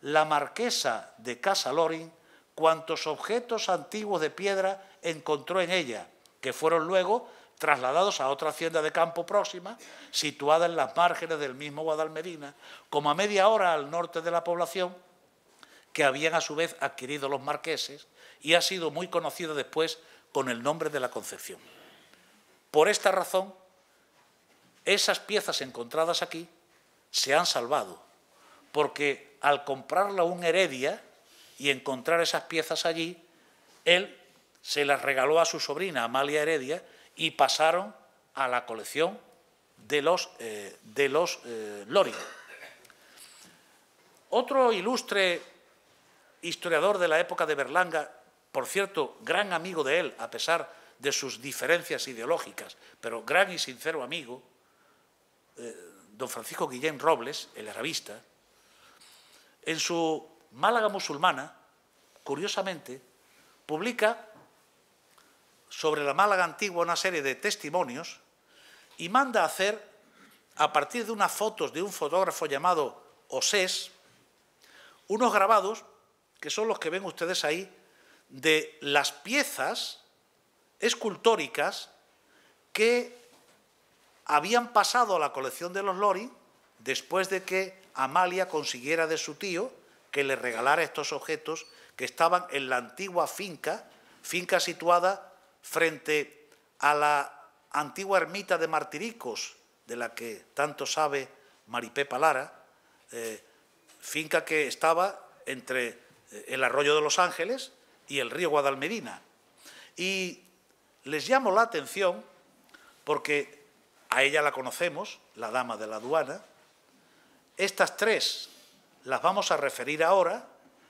[SPEAKER 4] la marquesa de Casa Loring, cuantos objetos antiguos de piedra encontró en ella, que fueron luego trasladados a otra hacienda de campo próxima, situada en las márgenes del mismo Guadalmedina, como a media hora al norte de la población, que habían a su vez adquirido los marqueses y ha sido muy conocido después con el nombre de la Concepción. Por esta razón, esas piezas encontradas aquí se han salvado, porque al comprarla un Heredia y encontrar esas piezas allí, él se las regaló a su sobrina Amalia Heredia y pasaron a la colección de los, eh, los eh, Loring. Otro ilustre historiador de la época de Berlanga, por cierto, gran amigo de él, a pesar de sus diferencias ideológicas, pero gran y sincero amigo, eh, don Francisco Guillén Robles, el arabista, en su Málaga musulmana, curiosamente, publica sobre la Málaga antigua una serie de testimonios y manda a hacer, a partir de unas fotos de un fotógrafo llamado Osés, unos grabados que son los que ven ustedes ahí, de las piezas escultóricas que habían pasado a la colección de los Lori después de que Amalia consiguiera de su tío que le regalara estos objetos que estaban en la antigua finca, finca situada frente a la antigua ermita de Martiricos, de la que tanto sabe Maripé Palara, eh, finca que estaba entre el arroyo de Los Ángeles y el río Guadalmedina. Y les llamo la atención porque a ella la conocemos, la dama de la aduana. Estas tres las vamos a referir ahora,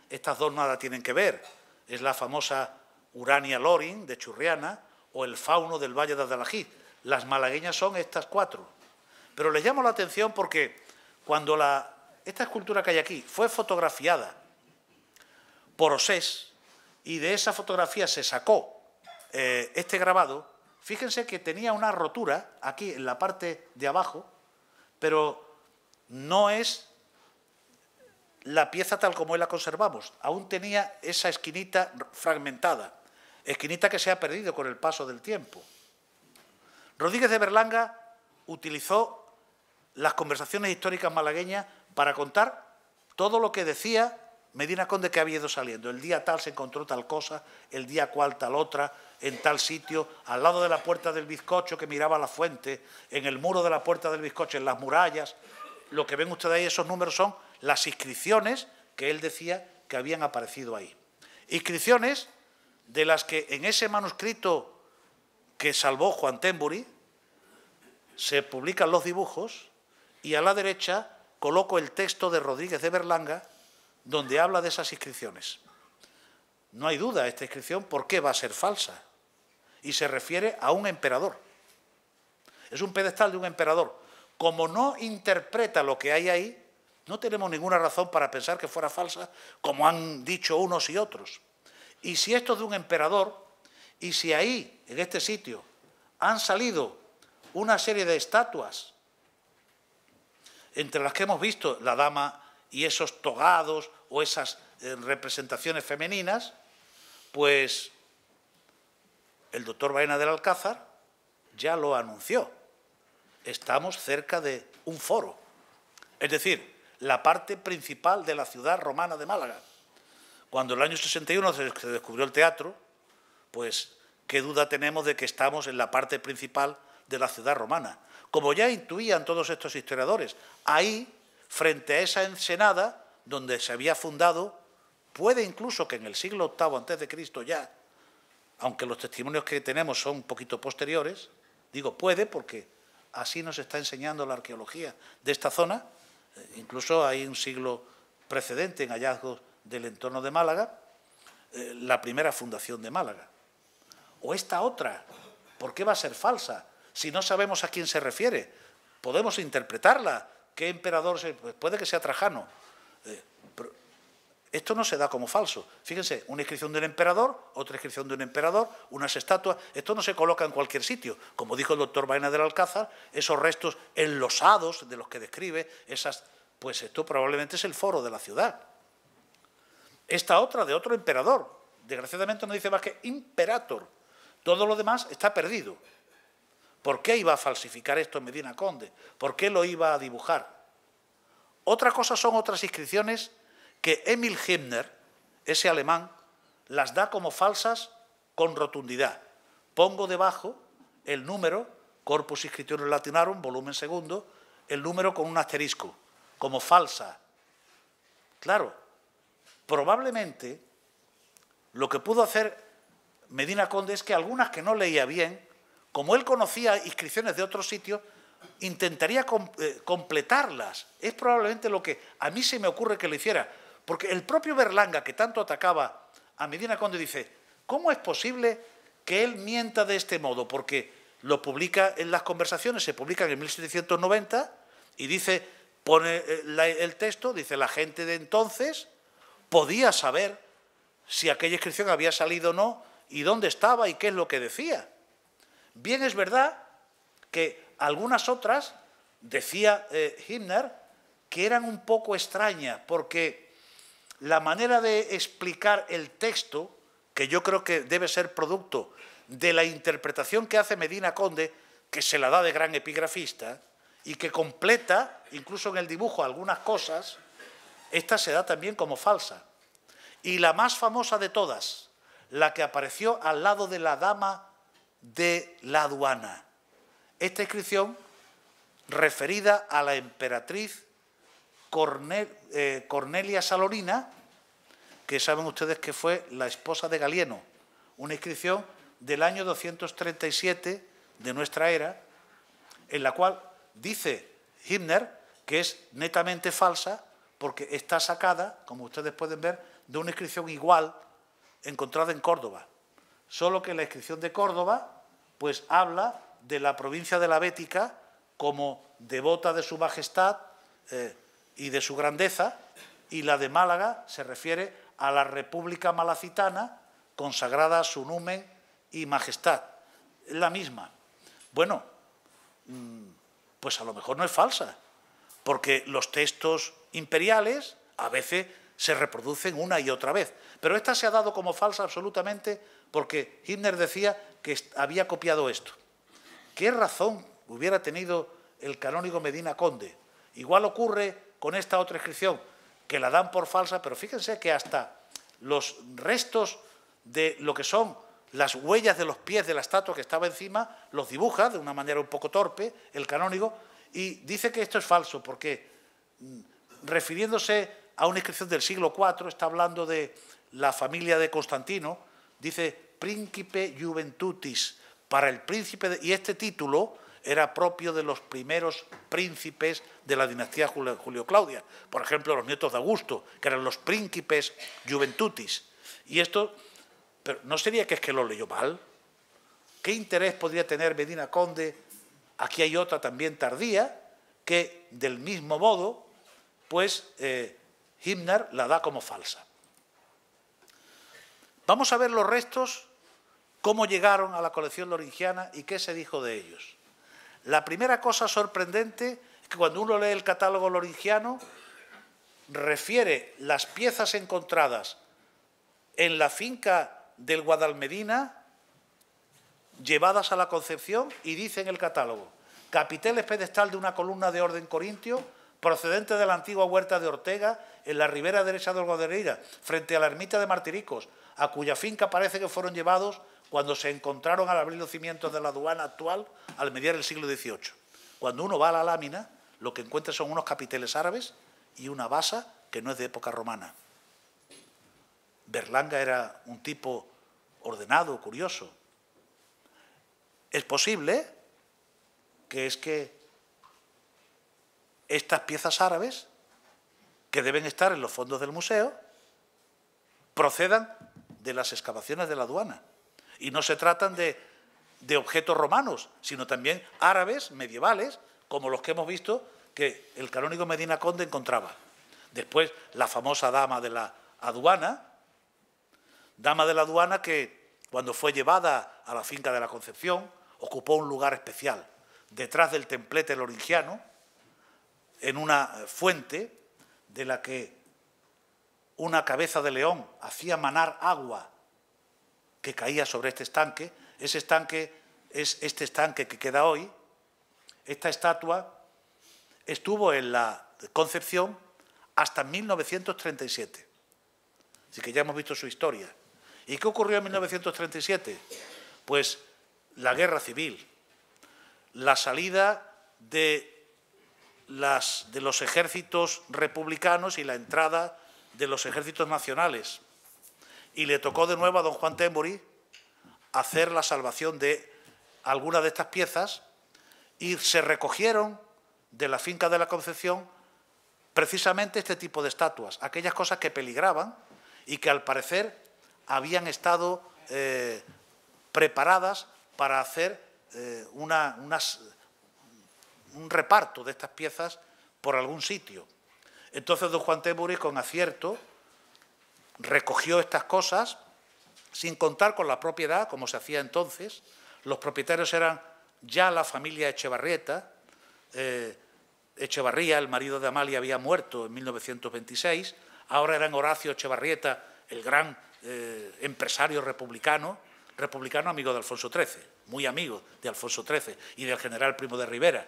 [SPEAKER 4] estas dos nada tienen que ver, es la famosa Urania Lorin de Churriana o el fauno del Valle de Adalají. Las malagueñas son estas cuatro. Pero les llamo la atención porque cuando la, esta escultura que hay aquí fue fotografiada por Osés, y de esa fotografía se sacó eh, este grabado. Fíjense que tenía una rotura aquí en la parte de abajo, pero no es la pieza tal como la conservamos. Aún tenía esa esquinita fragmentada, esquinita que se ha perdido con el paso del tiempo. Rodríguez de Berlanga utilizó las conversaciones históricas malagueñas para contar todo lo que decía Medina Conde que había ido saliendo. El día tal se encontró tal cosa, el día cual tal otra, en tal sitio, al lado de la puerta del bizcocho que miraba la fuente, en el muro de la puerta del bizcocho, en las murallas. Lo que ven ustedes ahí, esos números son las inscripciones que él decía que habían aparecido ahí. Inscripciones de las que en ese manuscrito que salvó Juan Tembury se publican los dibujos y a la derecha coloco el texto de Rodríguez de Berlanga donde habla de esas inscripciones. No hay duda, esta inscripción, ¿por qué va a ser falsa? Y se refiere a un emperador. Es un pedestal de un emperador. Como no interpreta lo que hay ahí, no tenemos ninguna razón para pensar que fuera falsa, como han dicho unos y otros. Y si esto es de un emperador, y si ahí, en este sitio, han salido una serie de estatuas, entre las que hemos visto la dama y esos togados o esas eh, representaciones femeninas, pues el doctor Baena del Alcázar ya lo anunció. Estamos cerca de un foro, es decir, la parte principal de la ciudad romana de Málaga. Cuando en el año 61 se descubrió el teatro, pues qué duda tenemos de que estamos en la parte principal de la ciudad romana. Como ya intuían todos estos historiadores, ahí frente a esa ensenada donde se había fundado, puede incluso que en el siglo VIII antes de Cristo ya, aunque los testimonios que tenemos son un poquito posteriores, digo puede porque así nos está enseñando la arqueología de esta zona, eh, incluso hay un siglo precedente en hallazgos del entorno de Málaga, eh, la primera fundación de Málaga. O esta otra, ¿por qué va a ser falsa? Si no sabemos a quién se refiere, podemos interpretarla ¿Qué emperador? Pues puede que sea Trajano. Eh, esto no se da como falso. Fíjense, una inscripción de un emperador, otra inscripción de un emperador, unas estatuas. Esto no se coloca en cualquier sitio. Como dijo el doctor Baena del Alcázar, esos restos enlosados de los que describe, esas, pues esto probablemente es el foro de la ciudad. Esta otra de otro emperador. Desgraciadamente no dice más que imperator. Todo lo demás está perdido. ¿Por qué iba a falsificar esto Medina Conde? ¿Por qué lo iba a dibujar? Otra cosa son otras inscripciones que Emil Himner, ese alemán, las da como falsas con rotundidad. Pongo debajo el número, Corpus Inscriptiones Latinarum, volumen segundo, el número con un asterisco, como falsa. Claro, probablemente lo que pudo hacer Medina Conde es que algunas que no leía bien como él conocía inscripciones de otros sitios, intentaría eh, completarlas. Es probablemente lo que a mí se me ocurre que lo hiciera. Porque el propio Berlanga, que tanto atacaba a Medina Conde, dice, ¿cómo es posible que él mienta de este modo? Porque lo publica en las conversaciones, se publica en 1790 y dice, pone eh, el texto, dice, la gente de entonces podía saber si aquella inscripción había salido o no y dónde estaba y qué es lo que decía. Bien es verdad que algunas otras, decía eh, Himner, que eran un poco extrañas, porque la manera de explicar el texto, que yo creo que debe ser producto de la interpretación que hace Medina Conde, que se la da de gran epigrafista, y que completa, incluso en el dibujo, algunas cosas, esta se da también como falsa. Y la más famosa de todas, la que apareció al lado de la dama de la aduana. Esta inscripción, referida a la emperatriz eh, Cornelia Salorina, que saben ustedes que fue la esposa de Galieno, una inscripción del año 237 de nuestra era, en la cual dice Himner que es netamente falsa porque está sacada, como ustedes pueden ver, de una inscripción igual encontrada en Córdoba solo que la inscripción de Córdoba pues habla de la provincia de la Bética como devota de su majestad eh, y de su grandeza, y la de Málaga se refiere a la República Malacitana consagrada a su numen y majestad. Es la misma. Bueno, mm, pues a lo mejor no es falsa, porque los textos imperiales a veces se reproducen una y otra vez. Pero esta se ha dado como falsa absolutamente porque Hitler decía que había copiado esto. ¿Qué razón hubiera tenido el canónigo Medina Conde? Igual ocurre con esta otra inscripción, que la dan por falsa, pero fíjense que hasta los restos de lo que son las huellas de los pies de la estatua que estaba encima, los dibuja de una manera un poco torpe el canónigo y dice que esto es falso porque mm, refiriéndose a una inscripción del siglo IV está hablando de la familia de Constantino, dice Príncipe Juventutis, para el príncipe, y este título era propio de los primeros príncipes de la dinastía Julio-Claudia, por ejemplo, los nietos de Augusto, que eran los príncipes Juventutis. Y esto, pero ¿no sería que es que lo leyó mal? ¿Qué interés podría tener Medina Conde? Aquí hay otra también tardía, que del mismo modo, pues eh, Himnar la da como falsa. Vamos a ver los restos, cómo llegaron a la colección loringiana y qué se dijo de ellos. La primera cosa sorprendente es que cuando uno lee el catálogo loringiano, refiere las piezas encontradas en la finca del Guadalmedina, llevadas a la Concepción, y dice en el catálogo, capiteles pedestal de una columna de orden corintio, procedente de la antigua huerta de Ortega, en la ribera derecha del Guadalmedina, frente a la ermita de Martiricos, a cuya finca parece que fueron llevados cuando se encontraron al abrir los cimientos de la aduana actual al mediar el siglo XVIII. Cuando uno va a la lámina, lo que encuentra son unos capiteles árabes y una basa que no es de época romana. Berlanga era un tipo ordenado, curioso. Es posible que es que estas piezas árabes, que deben estar en los fondos del museo, procedan de las excavaciones de la aduana. Y no se tratan de, de objetos romanos, sino también árabes medievales, como los que hemos visto que el canónigo Medina Conde encontraba. Después, la famosa dama de la aduana, dama de la aduana que cuando fue llevada a la finca de la Concepción, ocupó un lugar especial, detrás del templete loringiano, en una fuente de la que una cabeza de león hacía manar agua que caía sobre este estanque. Ese estanque es este estanque que queda hoy. Esta estatua estuvo en la Concepción hasta 1937. Así que ya hemos visto su historia. ¿Y qué ocurrió en 1937? Pues la guerra civil, la salida de, de los ejércitos republicanos y la entrada de los ejércitos nacionales y le tocó de nuevo a don Juan Tembury hacer la salvación de alguna de estas piezas y se recogieron de la finca de la Concepción precisamente este tipo de estatuas, aquellas cosas que peligraban y que al parecer habían estado eh, preparadas para hacer eh, una, un reparto de estas piezas por algún sitio. Entonces don Juan Teburi, con acierto, recogió estas cosas sin contar con la propiedad, como se hacía entonces. Los propietarios eran ya la familia Echevarrieta. Eh, Echevarría, el marido de Amalia, había muerto en 1926. Ahora eran Horacio Echevarrieta, el gran eh, empresario republicano, republicano amigo de Alfonso XIII, muy amigo de Alfonso XIII y del general Primo de Rivera.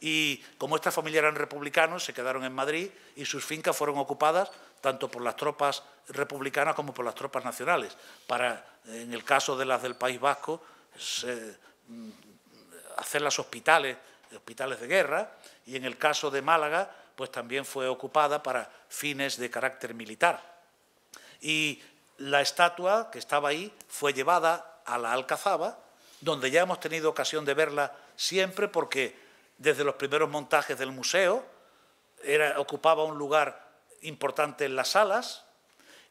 [SPEAKER 4] Y como esta familia eran republicanos, se quedaron en Madrid y sus fincas fueron ocupadas tanto por las tropas republicanas como por las tropas nacionales. Para, en el caso de las del País Vasco, mm, hacer las hospitales, hospitales de guerra, y en el caso de Málaga, pues también fue ocupada para fines de carácter militar. Y la estatua que estaba ahí fue llevada a la Alcazaba, donde ya hemos tenido ocasión de verla siempre porque desde los primeros montajes del museo, ocupaba un lugar importante en las salas,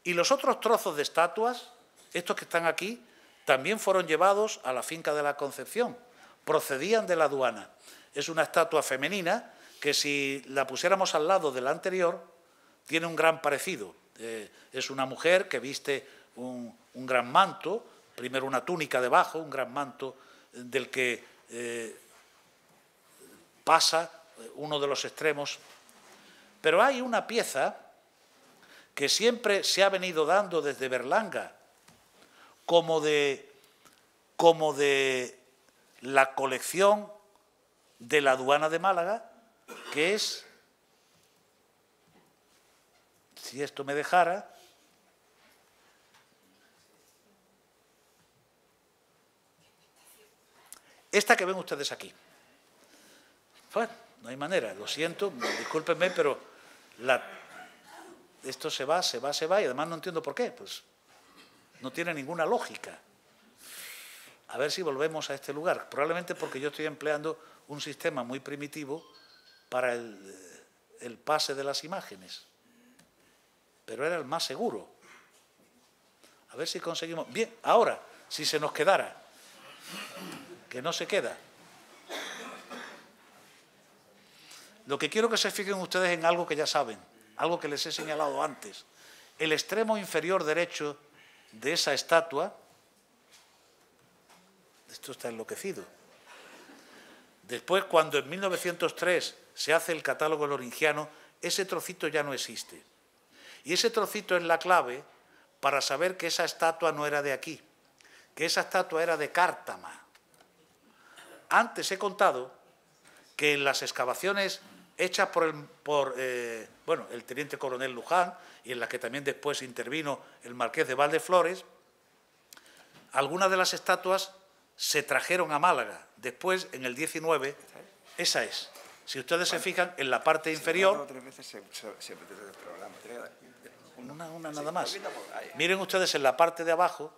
[SPEAKER 4] y los otros trozos de estatuas, estos que están aquí, también fueron llevados a la finca de la Concepción, procedían de la aduana. Es una estatua femenina que si la pusiéramos al lado de la anterior, tiene un gran parecido. Eh, es una mujer que viste un, gran manto, primero una túnica debajo, un gran manto del que eh, pasa eh, uno de los extremos. Pero hay una pieza que siempre se ha venido dando desde Berlanga, como de, como de la colección de la aduana de Málaga, que es, si esto me dejara, esta que ven ustedes aquí. Bueno, no hay manera, lo siento, discúlpenme, pero esto se va, se va, se va, y además no entiendo por qué, pues no tiene ninguna lógica. A ver si volvemos a este lugar, probablemente porque yo estoy empleando un sistema muy primitivo para el pase de las imágenes, pero era el más seguro. A ver si conseguimos. Bien, ahora, si se nos quedara, que no se queda. Lo que quiero que se fijen ustedes en algo que ya saben, algo que les he señalado antes. El extremo inferior derecho de esa estatua, esto está enloquecido. Después, cuando en 1903 se hace el catálogo loringiano, ese trocito ya no existe. Y ese trocito es la clave para saber que esa estatua no era de aquí, que esa estatua era de Cártama. Antes he contado que en las excavaciones hecha por, eh, el, teniente coronel Luján y en la que también después intervino el marqués de Valdeflores, algunas de las estatuas se trajeron a Málaga. Después, en el 19, esa es. Si ustedes se fijan, en la parte inferior... Una, una nada más. Miren ustedes en la parte de abajo,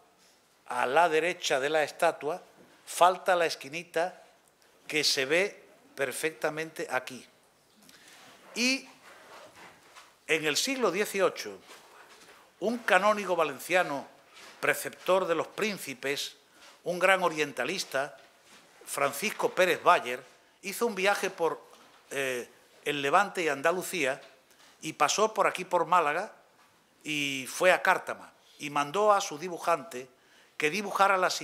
[SPEAKER 4] a la derecha de la estatua, falta la esquinita que se ve perfectamente aquí. Y en el siglo XVIII, un canónigo valenciano, preceptor de los príncipes, un gran orientalista, Francisco Pérez Bayer, hizo un viaje por eh, el Levante y Andalucía y pasó por aquí, por Málaga, y fue a Cártama y mandó a su dibujante que dibujara las,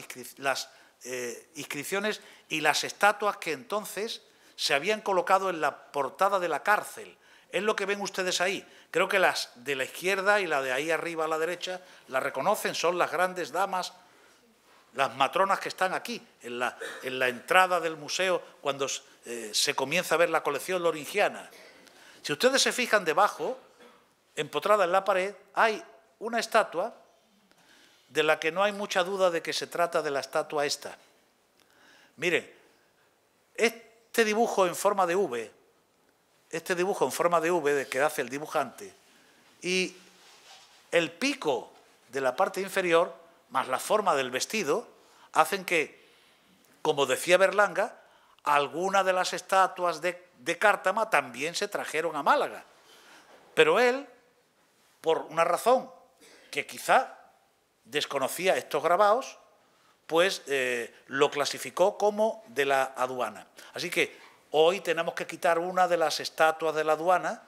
[SPEAKER 4] eh, inscripciones y las estatuas que entonces se habían colocado en la portada de la cárcel. Es lo que ven ustedes ahí. Creo que las de la izquierda y la de ahí arriba a la derecha la reconocen, son las grandes damas, las matronas que están aquí, en la, entrada del museo, cuando eh, se comienza a ver la colección loringiana. Si ustedes se fijan debajo, empotrada en la pared, hay una estatua de la que no hay mucha duda de que se trata de la estatua esta. Miren, este dibujo en forma de V, este dibujo en forma de V que hace el dibujante, y el pico de la parte inferior, más la forma del vestido, hacen que, como decía Berlanga, algunas de las estatuas de, de Cártama también se trajeron a Málaga. Pero él, por una razón que quizá desconocía estos grabados, pues eh, lo clasificó como de la aduana. Así que hoy tenemos que quitar una de las estatuas de la aduana,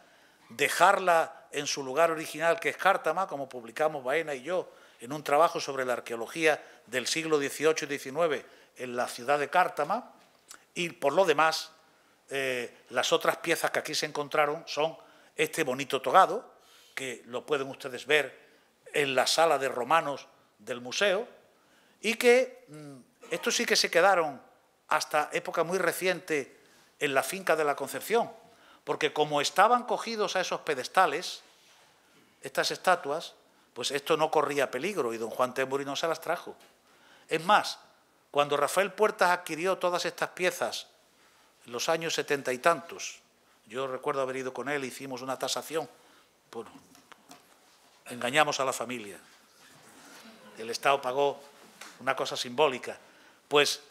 [SPEAKER 4] dejarla en su lugar original, que es Cártama, como publicamos Baena y yo en un trabajo sobre la arqueología del siglo XVIII y XIX en la ciudad de Cártama, y por lo demás, eh, las otras piezas que aquí se encontraron son este bonito togado, que lo pueden ustedes ver en la sala de romanos del museo, y que mm, estos sí que se quedaron hasta época muy reciente en la finca de la Concepción, porque como estaban cogidos a esos pedestales, estas estatuas, pues esto no corría peligro y don Juan Temuri no se las trajo. Es más, cuando Rafael Puertas adquirió todas estas piezas en los años setenta y tantos, yo recuerdo haber ido con él, hicimos una tasación, bueno, engañamos a la familia. El Estado pagó una cosa simbólica, pues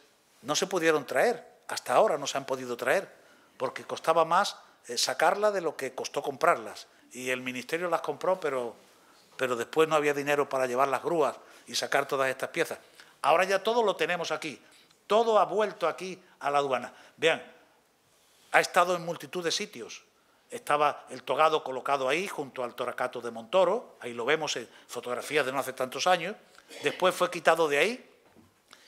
[SPEAKER 4] no se pudieron traer, hasta ahora no se han podido traer, porque costaba más eh, sacarla de lo que costó comprarlas. Y el Ministerio las compró, pero, pero después no había dinero para llevar las grúas y sacar todas estas piezas. Ahora ya todo lo tenemos aquí, todo ha vuelto aquí a la aduana. Vean, ha estado en multitud de sitios. Estaba el togado colocado ahí junto al toracato de Montoro, ahí lo vemos en fotografías de no hace tantos años, Después fue quitado de ahí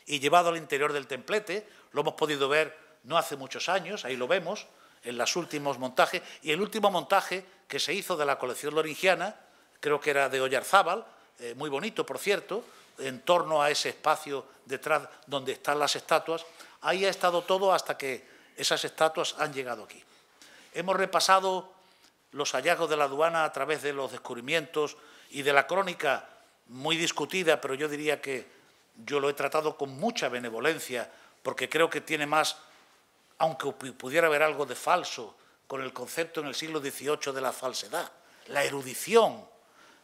[SPEAKER 4] y llevado al interior del templete. Lo hemos podido ver no hace muchos años, ahí lo vemos, en los últimos montajes. Y el último montaje que se hizo de la colección loringiana, creo que era de Ollarzábal, eh, muy bonito, por cierto, en torno a ese espacio detrás donde están las estatuas, ahí ha estado todo hasta que esas estatuas han llegado aquí. Hemos repasado los hallazgos de la aduana a través de los descubrimientos y de la crónica muy discutida, pero yo diría que yo lo he tratado con mucha benevolencia, porque creo que tiene más, aunque pudiera haber algo de falso, con el concepto en el siglo XVIII de la falsedad, la erudición.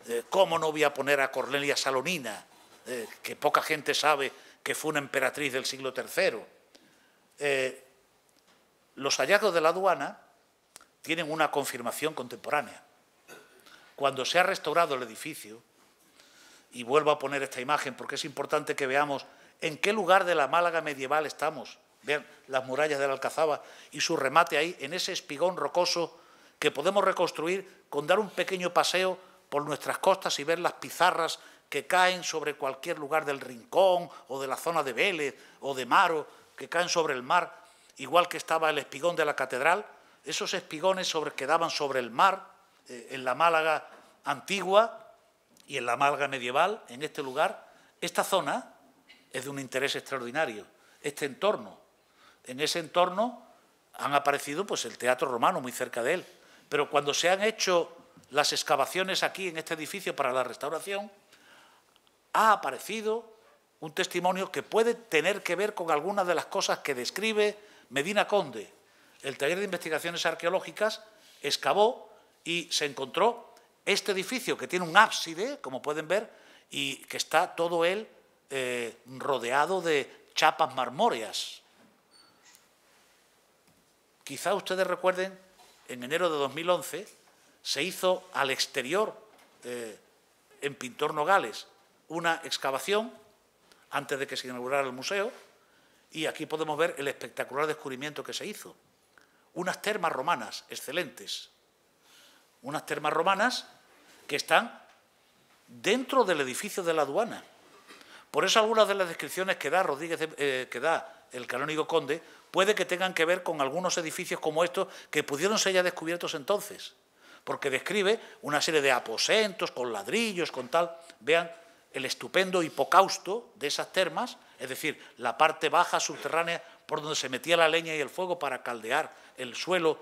[SPEAKER 4] Eh, ¿Cómo no voy a poner a Cornelia Salonina, eh, que poca gente sabe que fue una emperatriz del siglo III? Eh, los hallazgos de la aduana tienen una confirmación contemporánea. Cuando se ha restaurado el edificio, y vuelvo a poner esta imagen porque es importante que veamos en qué lugar de la Málaga medieval estamos. Vean las murallas de la Alcazaba y su remate ahí, en ese espigón rocoso que podemos reconstruir con dar un pequeño paseo por nuestras costas y ver las pizarras que caen sobre cualquier lugar del Rincón o de la zona de Vélez o de Maro, que caen sobre el mar, igual que estaba el espigón de la catedral, esos espigones sobre, que sobre el mar, eh, en la Málaga antigua, y en la Malga medieval, en este lugar, esta zona es de un interés extraordinario, este entorno. En ese entorno han aparecido pues, el teatro romano muy cerca de él, pero cuando se han hecho las excavaciones aquí en este edificio para la restauración, ha aparecido un testimonio que puede tener que ver con algunas de las cosas que describe Medina Conde. El taller de investigaciones arqueológicas excavó y se encontró este edificio que tiene un ábside, como pueden ver, y que está todo él eh, rodeado de chapas marmóreas. Quizá ustedes recuerden, en enero de 2011 se hizo al exterior, eh, en Pintor Nogales, una excavación antes de que se inaugurara el museo, y aquí podemos ver el espectacular descubrimiento que se hizo. Unas termas romanas excelentes. Unas termas romanas que están dentro del edificio de la aduana. Por eso algunas de las descripciones que da Rodríguez, eh, que da el canónigo Conde, puede que tengan que ver con algunos edificios como estos que pudieron ser ya descubiertos entonces, porque describe una serie de aposentos con ladrillos, con tal. Vean el estupendo hipocausto de esas termas, es decir, la parte baja subterránea por donde se metía la leña y el fuego para caldear el suelo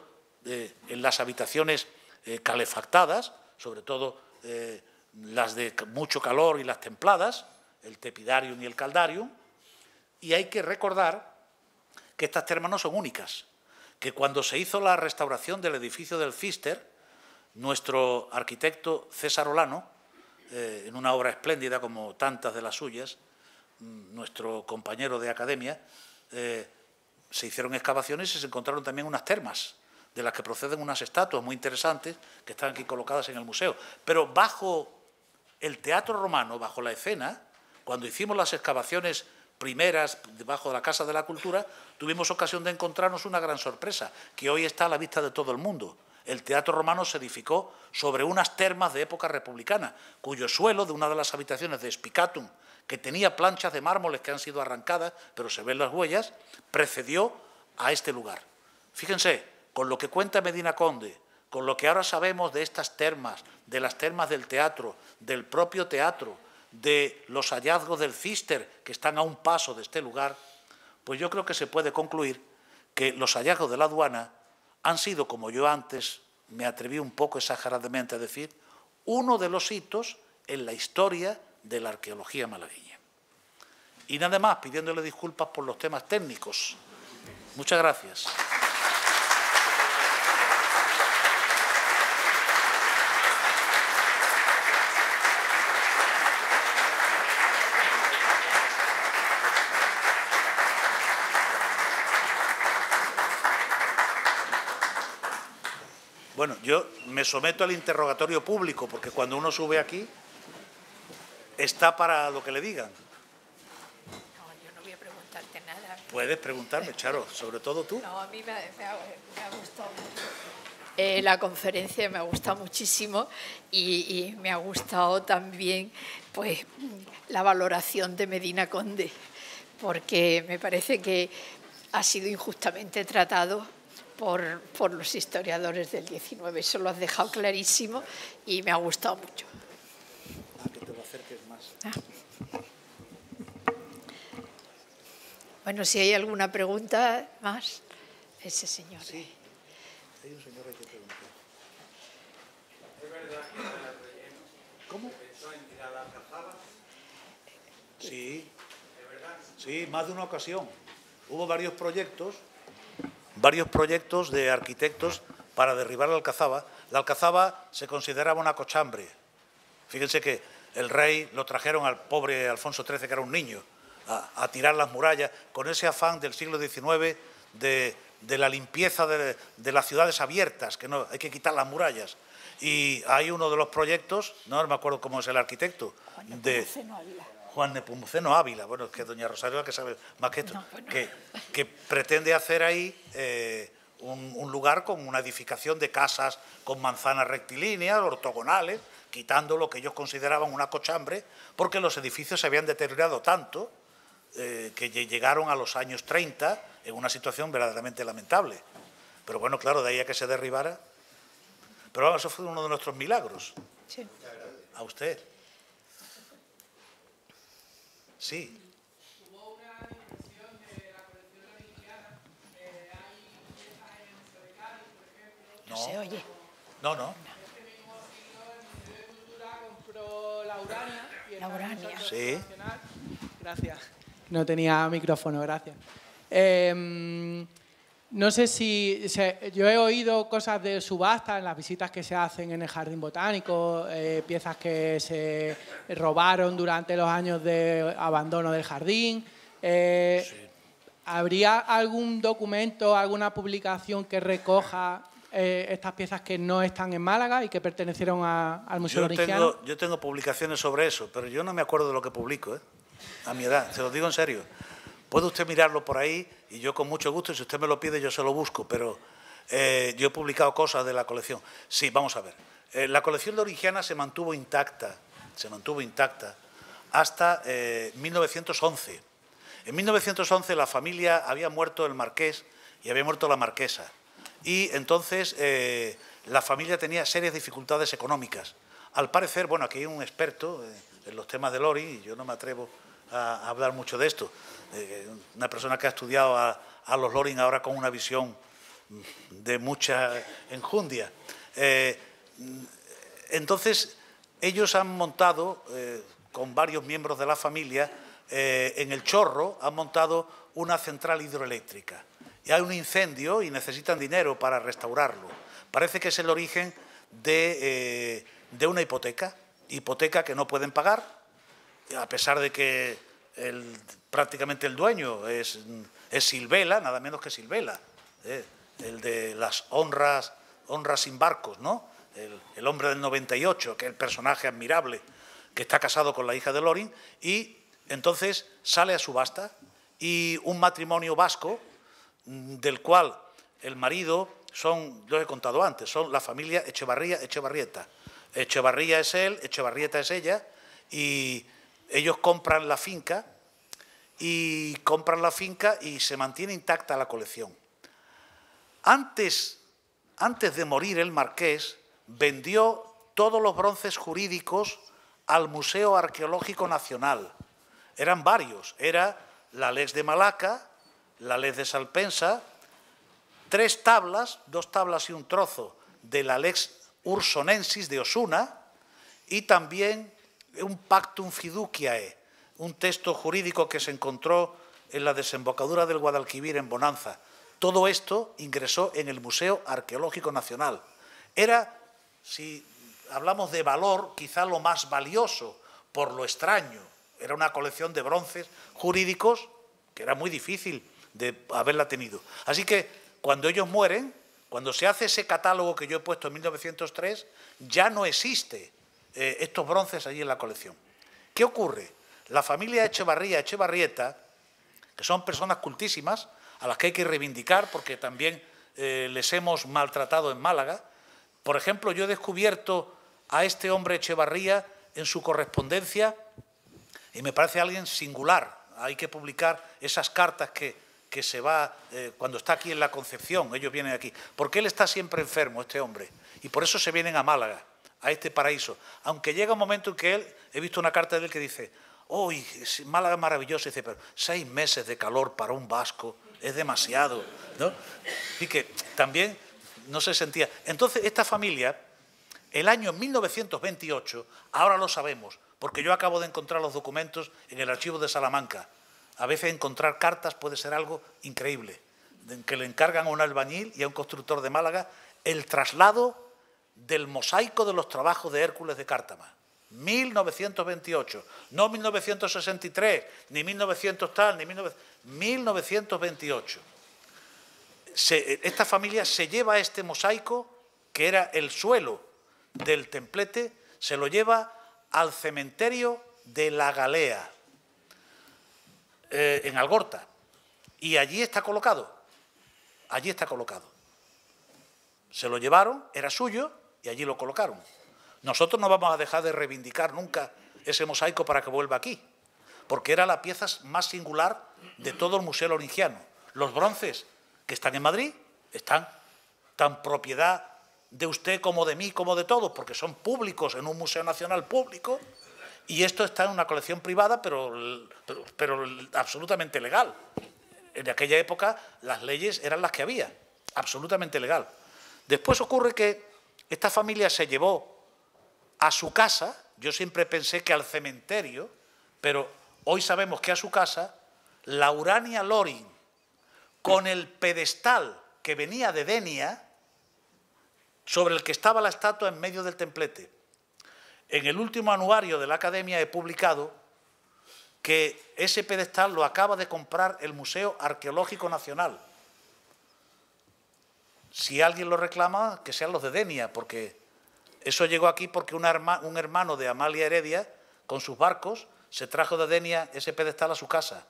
[SPEAKER 4] eh, en las habitaciones eh, calefactadas, sobre todo eh, las de mucho calor y las templadas, el tepidarium y el caldarium, y hay que recordar que estas termas no son únicas, que cuando se hizo la restauración del edificio del Cister, nuestro arquitecto César Olano, eh, en una obra espléndida como tantas de las suyas, mm, nuestro compañero de academia, eh, se hicieron excavaciones y se encontraron también unas termas de las que proceden unas estatuas muy interesantes que están aquí colocadas en el museo. Pero bajo el teatro romano, bajo la escena, cuando hicimos las excavaciones primeras debajo de la Casa de la Cultura, tuvimos ocasión de encontrarnos una gran sorpresa, que hoy está a la vista de todo el mundo. El teatro romano se edificó sobre unas termas de época republicana, cuyo suelo de una de las habitaciones de Spicatum, que tenía planchas de mármoles que han sido arrancadas, pero se ven las huellas, precedió a este lugar. Fíjense, con lo que cuenta Medina Conde, con lo que ahora sabemos de estas termas, de las termas del teatro, del propio teatro, de los hallazgos del cister que están a un paso de este lugar, pues yo creo que se puede concluir que los hallazgos de la aduana han sido, como yo antes me atreví un poco exageradamente a decir, uno de los hitos en la historia de la arqueología malagueña. Y nada más, pidiéndole disculpas por los temas técnicos. Muchas gracias. Bueno, yo me someto al interrogatorio público, porque cuando uno sube aquí, está para lo que le digan. No, yo no voy a preguntarte nada. Puedes preguntarme, Charo, sobre todo tú. No, a mí me, ha, gustado
[SPEAKER 3] mucho. Eh, la conferencia me ha gustado muchísimo y, me ha gustado también pues, la valoración de Medina Conde, porque me parece que ha sido injustamente tratado por, por los historiadores del 19. Eso lo has dejado clarísimo y me ha gustado mucho. Ah. Bueno, si hay alguna pregunta más, ese señor. Sí,
[SPEAKER 4] hay un señor que pregunta. ¿Cómo? Sí. Sí, más de una ocasión. Hubo varios proyectos varios proyectos de arquitectos para derribar la alcazaba. La alcazaba se consideraba una cochambre. Fíjense que el rey lo trajeron al pobre Alfonso XIII, que era un niño, a, tirar las murallas, con ese afán del siglo XIX de, la limpieza de, las ciudades abiertas, que no, hay que quitar las murallas. Y hay uno de los proyectos, no, no me acuerdo cómo es el arquitecto, de, Juan Nepomuceno Ávila, bueno, es que doña Rosario que sabe más que esto, que, pretende hacer ahí eh, un, lugar con una edificación de casas con manzanas rectilíneas, ortogonales, quitando lo que ellos consideraban una cochambre, porque los edificios se habían deteriorado tanto eh, que llegaron a los años 30 en una situación verdaderamente lamentable. Pero bueno, claro, de ahí a que se derribara. Pero vamos, eso fue uno de nuestros milagros. Sí. A usted. Sí. Hubo una inversión de la colección dominicana. Hay piezas en el Museo de Cádiz, por ejemplo. No se oye. No, no. Este mismo siglo el Museo de Cultura compró la Urania. La Urania. Sí. Gracias.
[SPEAKER 1] No tenía micrófono, gracias. Eh, no sé si yo he oído cosas de subasta en las visitas que se hacen en el jardín botánico, eh, piezas que se robaron durante los años de abandono del jardín. Eh, ¿Habría algún documento, alguna publicación que recoja eh, estas piezas que no están en Málaga y que pertenecieron al Museo yo
[SPEAKER 4] yo tengo publicaciones sobre eso, pero yo no me acuerdo de lo que publico, a mi edad, se lo digo en serio. Puede usted mirarlo por ahí y yo con mucho gusto, si usted me lo pide, yo se lo busco, pero eh, yo he publicado cosas de la colección. Sí, vamos a ver. Eh, la colección de Origiana se mantuvo intacta, se mantuvo intacta hasta 1911. Eh, en 1911 la familia había muerto el marqués y había muerto la marquesa. Y entonces la familia tenía serias dificultades económicas. Al parecer, bueno, aquí hay un experto en los temas de Lori, y yo no me atrevo a, hablar mucho de esto. Eh, una persona que ha estudiado a, los Loring ahora con una visión de mucha enjundia. Eh, entonces, ellos han montado, eh, con varios miembros de la familia, en el Chorro, han montado una central hidroeléctrica. Y hay un incendio y necesitan dinero para restaurarlo. Parece que es el origen de, de una hipoteca, hipoteca que no pueden pagar, a pesar de que prácticamente el dueño es, es, Silvela, nada menos que Silvela, eh, el de las honras, honras sin barcos, ¿no? El, el, hombre del 98, que es el personaje admirable, que está casado con la hija de Lorin, y entonces sale a subasta y un matrimonio vasco, mm, del cual el marido son, yo he contado antes, son la familia Echevarría, Echevarrieta. Echevarría es él, Echevarrieta es ella, y ellos compran la finca y compran la finca y se mantiene intacta la colección. Antes, antes de morir el marqués, vendió todos los bronces jurídicos al Museo Arqueológico Nacional. Eran varios, era la Lex de Malaca, la Lex de Salpensa, tres tablas, dos tablas y un trozo de la Lex Ursonensis de Osuna y también un pactum fiduciae, eh, un texto jurídico que se encontró en la desembocadura del Guadalquivir en Bonanza. Todo esto ingresó en el Museo Arqueológico Nacional. Era, si hablamos de valor, quizá lo más valioso por lo extraño. Era una colección de bronces jurídicos que era muy difícil de haberla tenido. Así que cuando ellos mueren, cuando se hace ese catálogo que yo he puesto en 1903, ya no existe eh, estos bronces allí en la colección. ¿Qué ocurre? La familia Echevarría, Echevarrieta, que son personas cultísimas, a las que hay que reivindicar porque también eh, les hemos maltratado en Málaga. Por ejemplo, yo he descubierto a este hombre Echevarría en su correspondencia y me parece alguien singular. Hay que publicar esas cartas que, se va eh, cuando está aquí en la Concepción, ellos vienen aquí. Porque él está siempre enfermo, este hombre, y por eso se vienen a Málaga a este paraíso. Aunque llega un momento en que él, he visto una carta de él que dice, hoy Málaga es maravilloso, dice, pero seis meses de calor para un vasco es demasiado. ¿no? Y que también no se sentía. Entonces, esta familia, el año 1928, ahora lo sabemos, porque yo acabo de encontrar los documentos en el archivo de Salamanca. A veces encontrar cartas puede ser algo increíble, que le encargan a un albañil y a un constructor de Málaga el traslado del mosaico de los trabajos de Hércules de Cártama. 1928, no 1963, ni 1900 tal, ni 1928. esta familia se lleva este mosaico, que era el suelo del templete, se lo lleva al cementerio de la Galea, eh, en Algorta. Y allí está colocado, allí está colocado. Se lo llevaron, era suyo, y allí lo colocaron. Nosotros no vamos a dejar de reivindicar nunca ese mosaico para que vuelva aquí, porque era la pieza más singular de todo el Museo Loringiano. Los bronces que están en Madrid están tan propiedad de usted como de mí, como de todos, porque son públicos en un Museo Nacional público, y esto está en una colección privada, pero, pero absolutamente legal. En aquella época las leyes eran las que había, absolutamente legal. Después ocurre que esta familia se llevó a su casa, yo siempre pensé que al cementerio, pero hoy sabemos que a su casa, la Urania Loring, con el pedestal que venía de Denia, sobre el que estaba la estatua en medio del templete. En el último anuario de la Academia he publicado que ese pedestal lo acaba de comprar el Museo Arqueológico Nacional si alguien lo reclama, que sean los de Denia, porque eso llegó aquí porque un, hermano de Amalia Heredia, con sus barcos, se trajo de Denia ese pedestal a su casa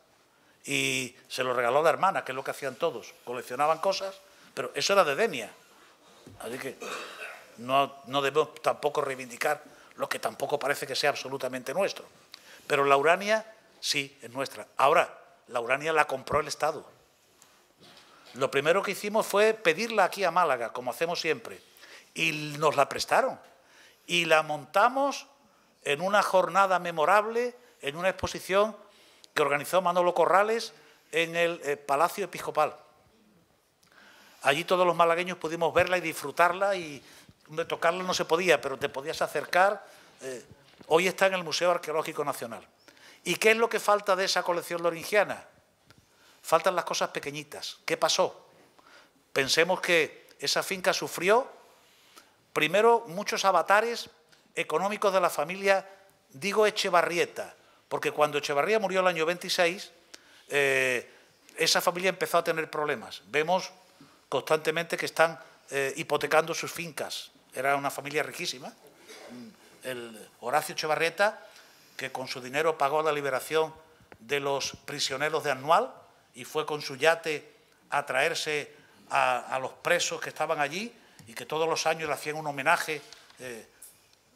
[SPEAKER 4] y se lo regaló a la hermana, que es lo que hacían todos, coleccionaban cosas, pero eso era de Denia. Así que no, no debemos tampoco reivindicar lo que tampoco parece que sea absolutamente nuestro. Pero la Urania sí es nuestra. Ahora, la Urania la compró el Estado. Lo primero que hicimos fue pedirla aquí a Málaga, como hacemos siempre, y nos la prestaron. Y la montamos en una jornada memorable, en una exposición que organizó Manolo Corrales en el eh, Palacio Episcopal. Allí todos los malagueños pudimos verla y disfrutarla y tocarla no se podía, pero te podías acercar. Eh, hoy está en el Museo Arqueológico Nacional. ¿Y qué es lo que falta de esa colección loringiana? Faltan las cosas pequeñitas. ¿Qué pasó? Pensemos que esa finca sufrió, primero, muchos avatares económicos de la familia, digo Echevarrieta, porque cuando Echevarría murió el año 26, eh, esa familia empezó a tener problemas. Vemos constantemente que están eh, hipotecando sus fincas. Era una familia riquísima. El Horacio Echevarrieta, que con su dinero pagó la liberación de los prisioneros de Anual, y fue con su yate a traerse a, los presos que estaban allí y que todos los años le hacían un homenaje eh,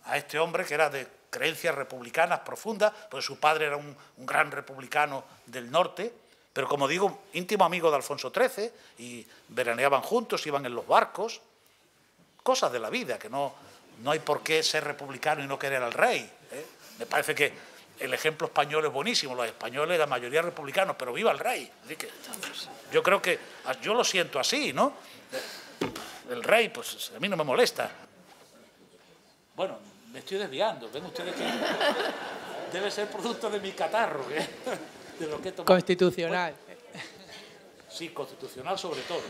[SPEAKER 4] a este hombre que era de creencias republicanas profundas, porque su padre era un, gran republicano del norte, pero como digo, íntimo amigo de Alfonso XIII, y veraneaban juntos, iban en los barcos, cosas de la vida, que no, no hay por qué ser republicano y no querer al rey. ¿eh? Me parece que el ejemplo español es buenísimo, los españoles, la mayoría republicanos, pero viva el rey. yo creo que, yo lo siento así, ¿no? El rey, pues a mí no me molesta. Bueno, me estoy desviando, ven ustedes que debe ser producto de mi catarro, ¿eh? de lo que Constitucional. sí, constitucional sobre todo.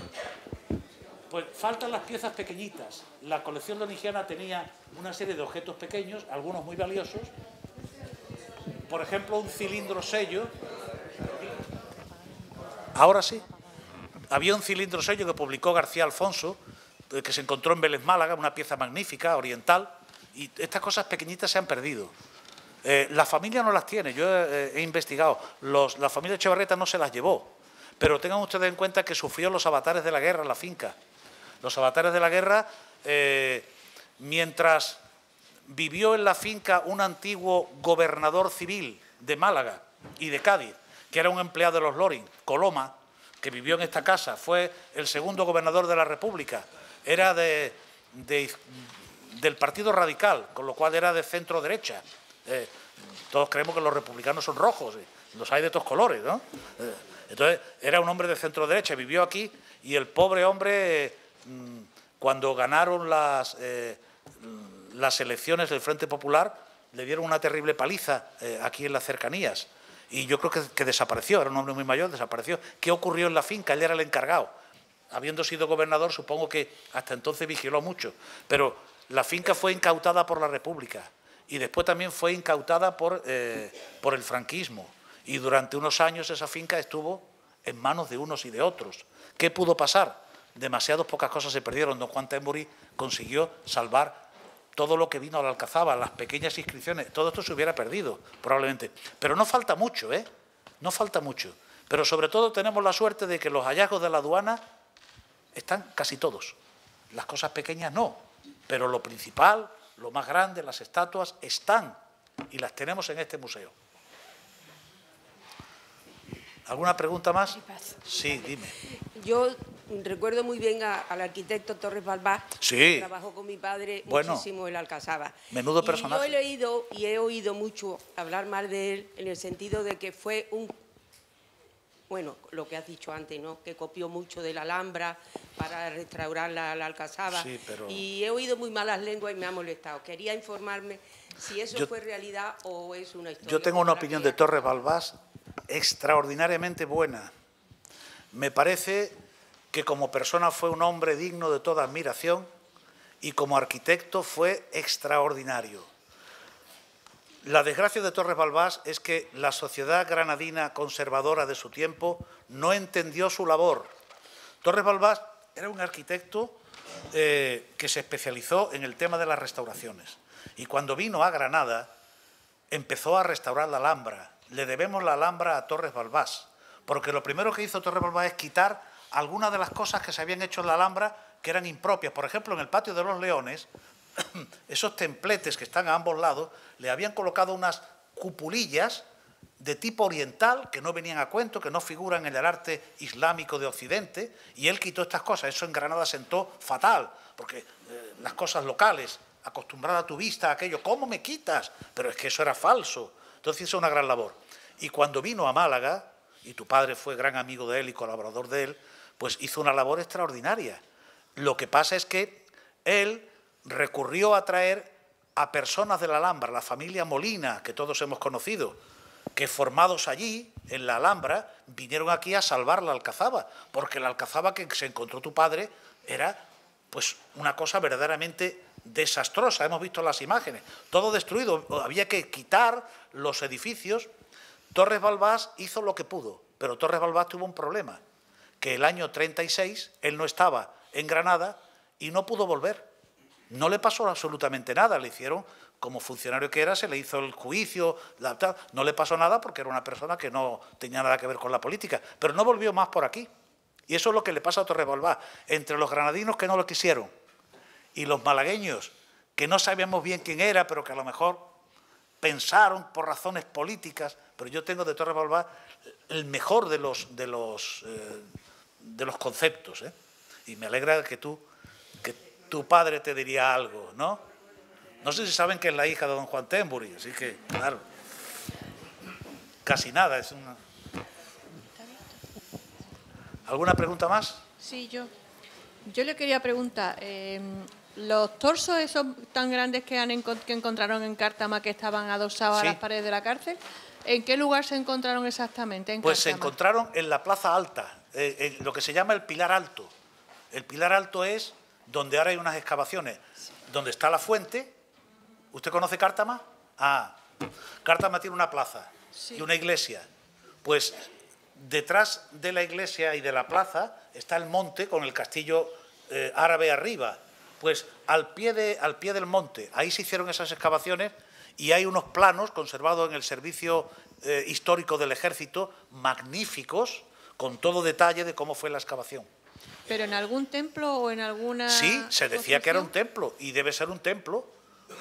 [SPEAKER 4] Pues faltan las piezas pequeñitas. La colección donigiana tenía una serie de objetos pequeños, algunos muy valiosos, por ejemplo, un cilindro sello. Ahora sí. Había un cilindro sello que publicó García Alfonso, eh, que se encontró en Vélez Málaga, una pieza magnífica, oriental, y estas cosas pequeñitas se han perdido. Eh, la familia no las tiene, yo he, eh, investigado, la familia Echevarreta no se las llevó, pero tengan ustedes en cuenta que sufrió los avatares de la guerra la finca. Los avatares de la guerra, mientras vivió en la finca un antiguo gobernador civil de Málaga y de Cádiz, que era un empleado de los Loring, Coloma, que vivió en esta casa, fue el segundo gobernador de la República, era de, del Partido Radical, con lo cual era de centro derecha. Eh, todos creemos que los republicanos son rojos, eh, los hay de estos colores, ¿no? Eh, entonces, era un hombre de centro derecha, vivió aquí y el pobre hombre, mm, cuando ganaron las las elecciones del Frente Popular le dieron una terrible paliza eh, aquí en las cercanías. Y yo creo que, desapareció, era un hombre muy mayor, desapareció. ¿Qué ocurrió en la finca? Él era el encargado. Habiendo sido gobernador, supongo que hasta entonces vigiló mucho. Pero la finca fue incautada por la República y después también fue incautada por, eh, por el franquismo. Y durante unos años esa finca estuvo en manos de unos y de otros. ¿Qué pudo pasar? Demasiadas pocas cosas se perdieron. Don Juan Tembury consiguió salvar todo lo que vino a la Alcazaba, las pequeñas inscripciones, todo esto se hubiera perdido, probablemente. Pero no falta mucho, ¿eh? No falta mucho. Pero sobre todo tenemos la suerte de que los hallazgos de la aduana están casi todos. Las cosas pequeñas no, pero lo principal, lo más grande, las estatuas están y las tenemos en este museo. ¿Alguna pregunta más? Sí, dime. Yo
[SPEAKER 1] recuerdo muy bien al arquitecto Torres Balbás, sí. que trabajó con mi padre muchísimo en el Alcazaba. Menudo personaje. yo he leído y he oído mucho hablar mal de él en el sentido de que fue un bueno, lo que has dicho antes, ¿no? Que copió mucho de la Alhambra para restaurar la, Alcazaba. pero... Y he oído muy malas lenguas y me ha molestado. Quería informarme si eso fue realidad o es una historia. Yo tengo una opinión
[SPEAKER 4] de Torres Balbás extraordinariamente buena. Me parece que como persona fue un hombre digno de toda admiración y como arquitecto fue extraordinario. La desgracia de Torres Balbás es que la sociedad granadina conservadora de su tiempo no entendió su labor. Torres Balbás era un arquitecto eh, que se especializó en el tema de las restauraciones. Y cuando vino a Granada, empezó a restaurar la Alhambra. Le debemos la Alhambra a Torres Balbás, porque lo primero que hizo Torres Balbás es quitar algunas de las cosas que se habían hecho en la Alhambra que eran impropias. Por ejemplo, en el patio de los leones, esos templetes que están a ambos lados, le habían colocado unas cupulillas de tipo oriental que no venían a cuento, que no figuran en el arte islámico de Occidente, y él quitó estas cosas. Eso en Granada sentó fatal, porque eh, las cosas locales, acostumbrada a tu vista a aquello, ¿cómo me quitas? Pero es que eso era falso. Entonces hizo una gran labor. Y cuando vino a Málaga, y tu padre fue gran amigo de él y colaborador de él, pues hizo una labor extraordinaria. Lo que pasa es que él recurrió a traer a personas de la Alhambra, la familia Molina, que todos hemos conocido, que formados allí, en la Alhambra, vinieron aquí a salvar la alcazaba, porque la alcazaba que se encontró tu padre era pues una cosa verdaderamente desastrosa. Hemos visto las imágenes, todo destruido, había que quitar los edificios. Torres Balbás hizo lo que pudo, pero Torres Balbás tuvo un problema que el año 36 él no estaba en Granada y no pudo volver. No le pasó absolutamente nada, le hicieron, como funcionario que era, se le hizo el juicio, no le pasó nada porque era una persona que no tenía nada que ver con la política, pero no volvió más por aquí. Y eso es lo que le pasa a Balbá. entre los granadinos que no lo quisieron y los malagueños, que no sabíamos bien quién era, pero que a lo mejor pensaron por razones políticas, pero yo tengo de Balbá el mejor de los, de los eh, de los conceptos. ¿eh? Y me alegra que tú, que tu padre te diría algo, ¿no? No sé si saben que es la hija de don Juan Tembury, así que, claro, casi nada, es una... ¿Alguna pregunta más?
[SPEAKER 1] Sí, yo. Yo le quería preguntar, em, los torsos esos tan grandes que, han, encontraron en Cártama que estaban adosados a las paredes de la cárcel, ¿en qué lugar se encontraron exactamente? pues se
[SPEAKER 4] encontraron en la Plaza Alta, eh, eh, lo que se llama el pilar alto. El pilar alto es donde ahora hay unas excavaciones, donde está la fuente. ¿Usted conoce Cártama? Ah, Cártama tiene una plaza y una iglesia. Pues detrás de la iglesia y de la plaza está el monte con el castillo eh, árabe arriba. Pues al pie, de, al pie del monte, ahí se hicieron esas excavaciones y hay unos planos conservados en el servicio histórico del ejército magníficos con todo detalle de cómo fue la excavación.
[SPEAKER 1] ¿Pero en algún templo o en alguna...? Sí,
[SPEAKER 4] se decía que era un templo y debe ser un templo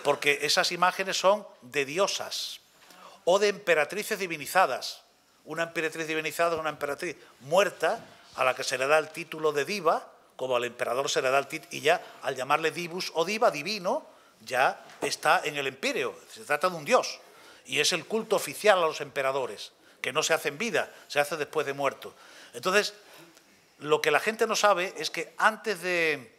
[SPEAKER 4] porque esas imágenes son de diosas o de emperatrices divinizadas. Una emperatriz divinizada o una emperatriz muerta a la que se le da el título de diva, como al emperador se le da el título, y ya al llamarle divus o diva, divino, ya está en el imperio, se trata de un dios, y es el culto oficial a los emperadores que no se hace en vida, se hace después de muerto. Entonces, lo que la gente no sabe es que antes de,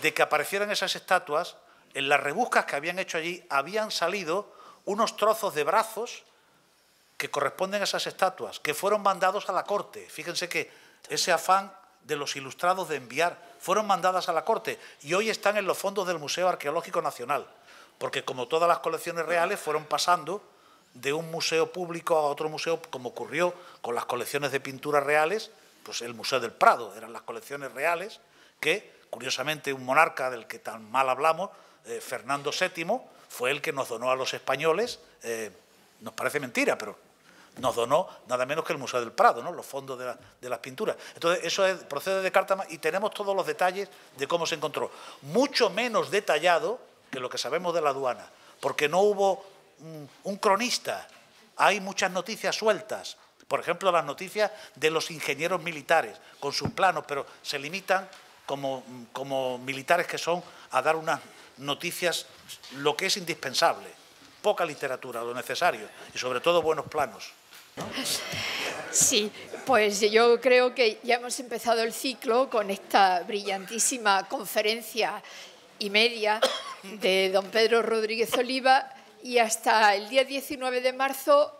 [SPEAKER 4] de que aparecieran esas estatuas, en las rebuscas que habían hecho allí habían salido unos trozos de brazos que corresponden a esas estatuas, que fueron mandados a la corte. Fíjense que ese afán de los ilustrados de enviar, fueron mandadas a la corte y hoy están en los fondos del Museo Arqueológico Nacional, porque como todas las colecciones reales fueron pasando de un museo público a otro museo, como ocurrió con las colecciones de pinturas reales, pues el Museo del Prado, eran las colecciones reales que, curiosamente, un monarca del que tan mal hablamos, eh, Fernando VII, fue el que nos donó a los españoles, eh, nos parece mentira, pero nos donó nada menos que el Museo del Prado, ¿no? los fondos de, las pinturas. Entonces, eso es, procede de Cártama y tenemos todos los detalles de cómo se encontró. Mucho menos detallado que lo que sabemos de la aduana, porque no hubo un cronista. Hay muchas noticias sueltas. Por ejemplo, las noticias de los ingenieros militares, con sus planos, pero se limitan, como, como militares que son, a dar unas noticias, lo que es indispensable. Poca literatura, lo necesario, y sobre todo buenos planos.
[SPEAKER 3] Sí, pues yo creo que ya hemos empezado el ciclo con esta brillantísima conferencia y media de don Pedro Rodríguez Oliva y hasta el día 19 de marzo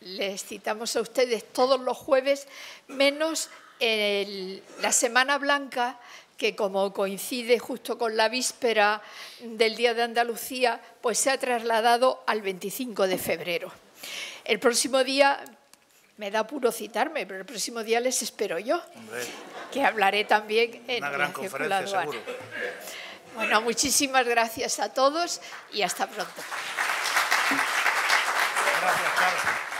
[SPEAKER 3] les citamos a ustedes todos los jueves, menos la Semana Blanca, que como coincide justo con la víspera del Día de Andalucía, pues se ha trasladado al 25 de febrero. El próximo día, me da puro citarme, pero el próximo día les espero yo, que hablaré también en Una gran conferencia, seguro. Bueno, muchísimas gracias a todos y hasta pronto.
[SPEAKER 4] Gracias, Carlos.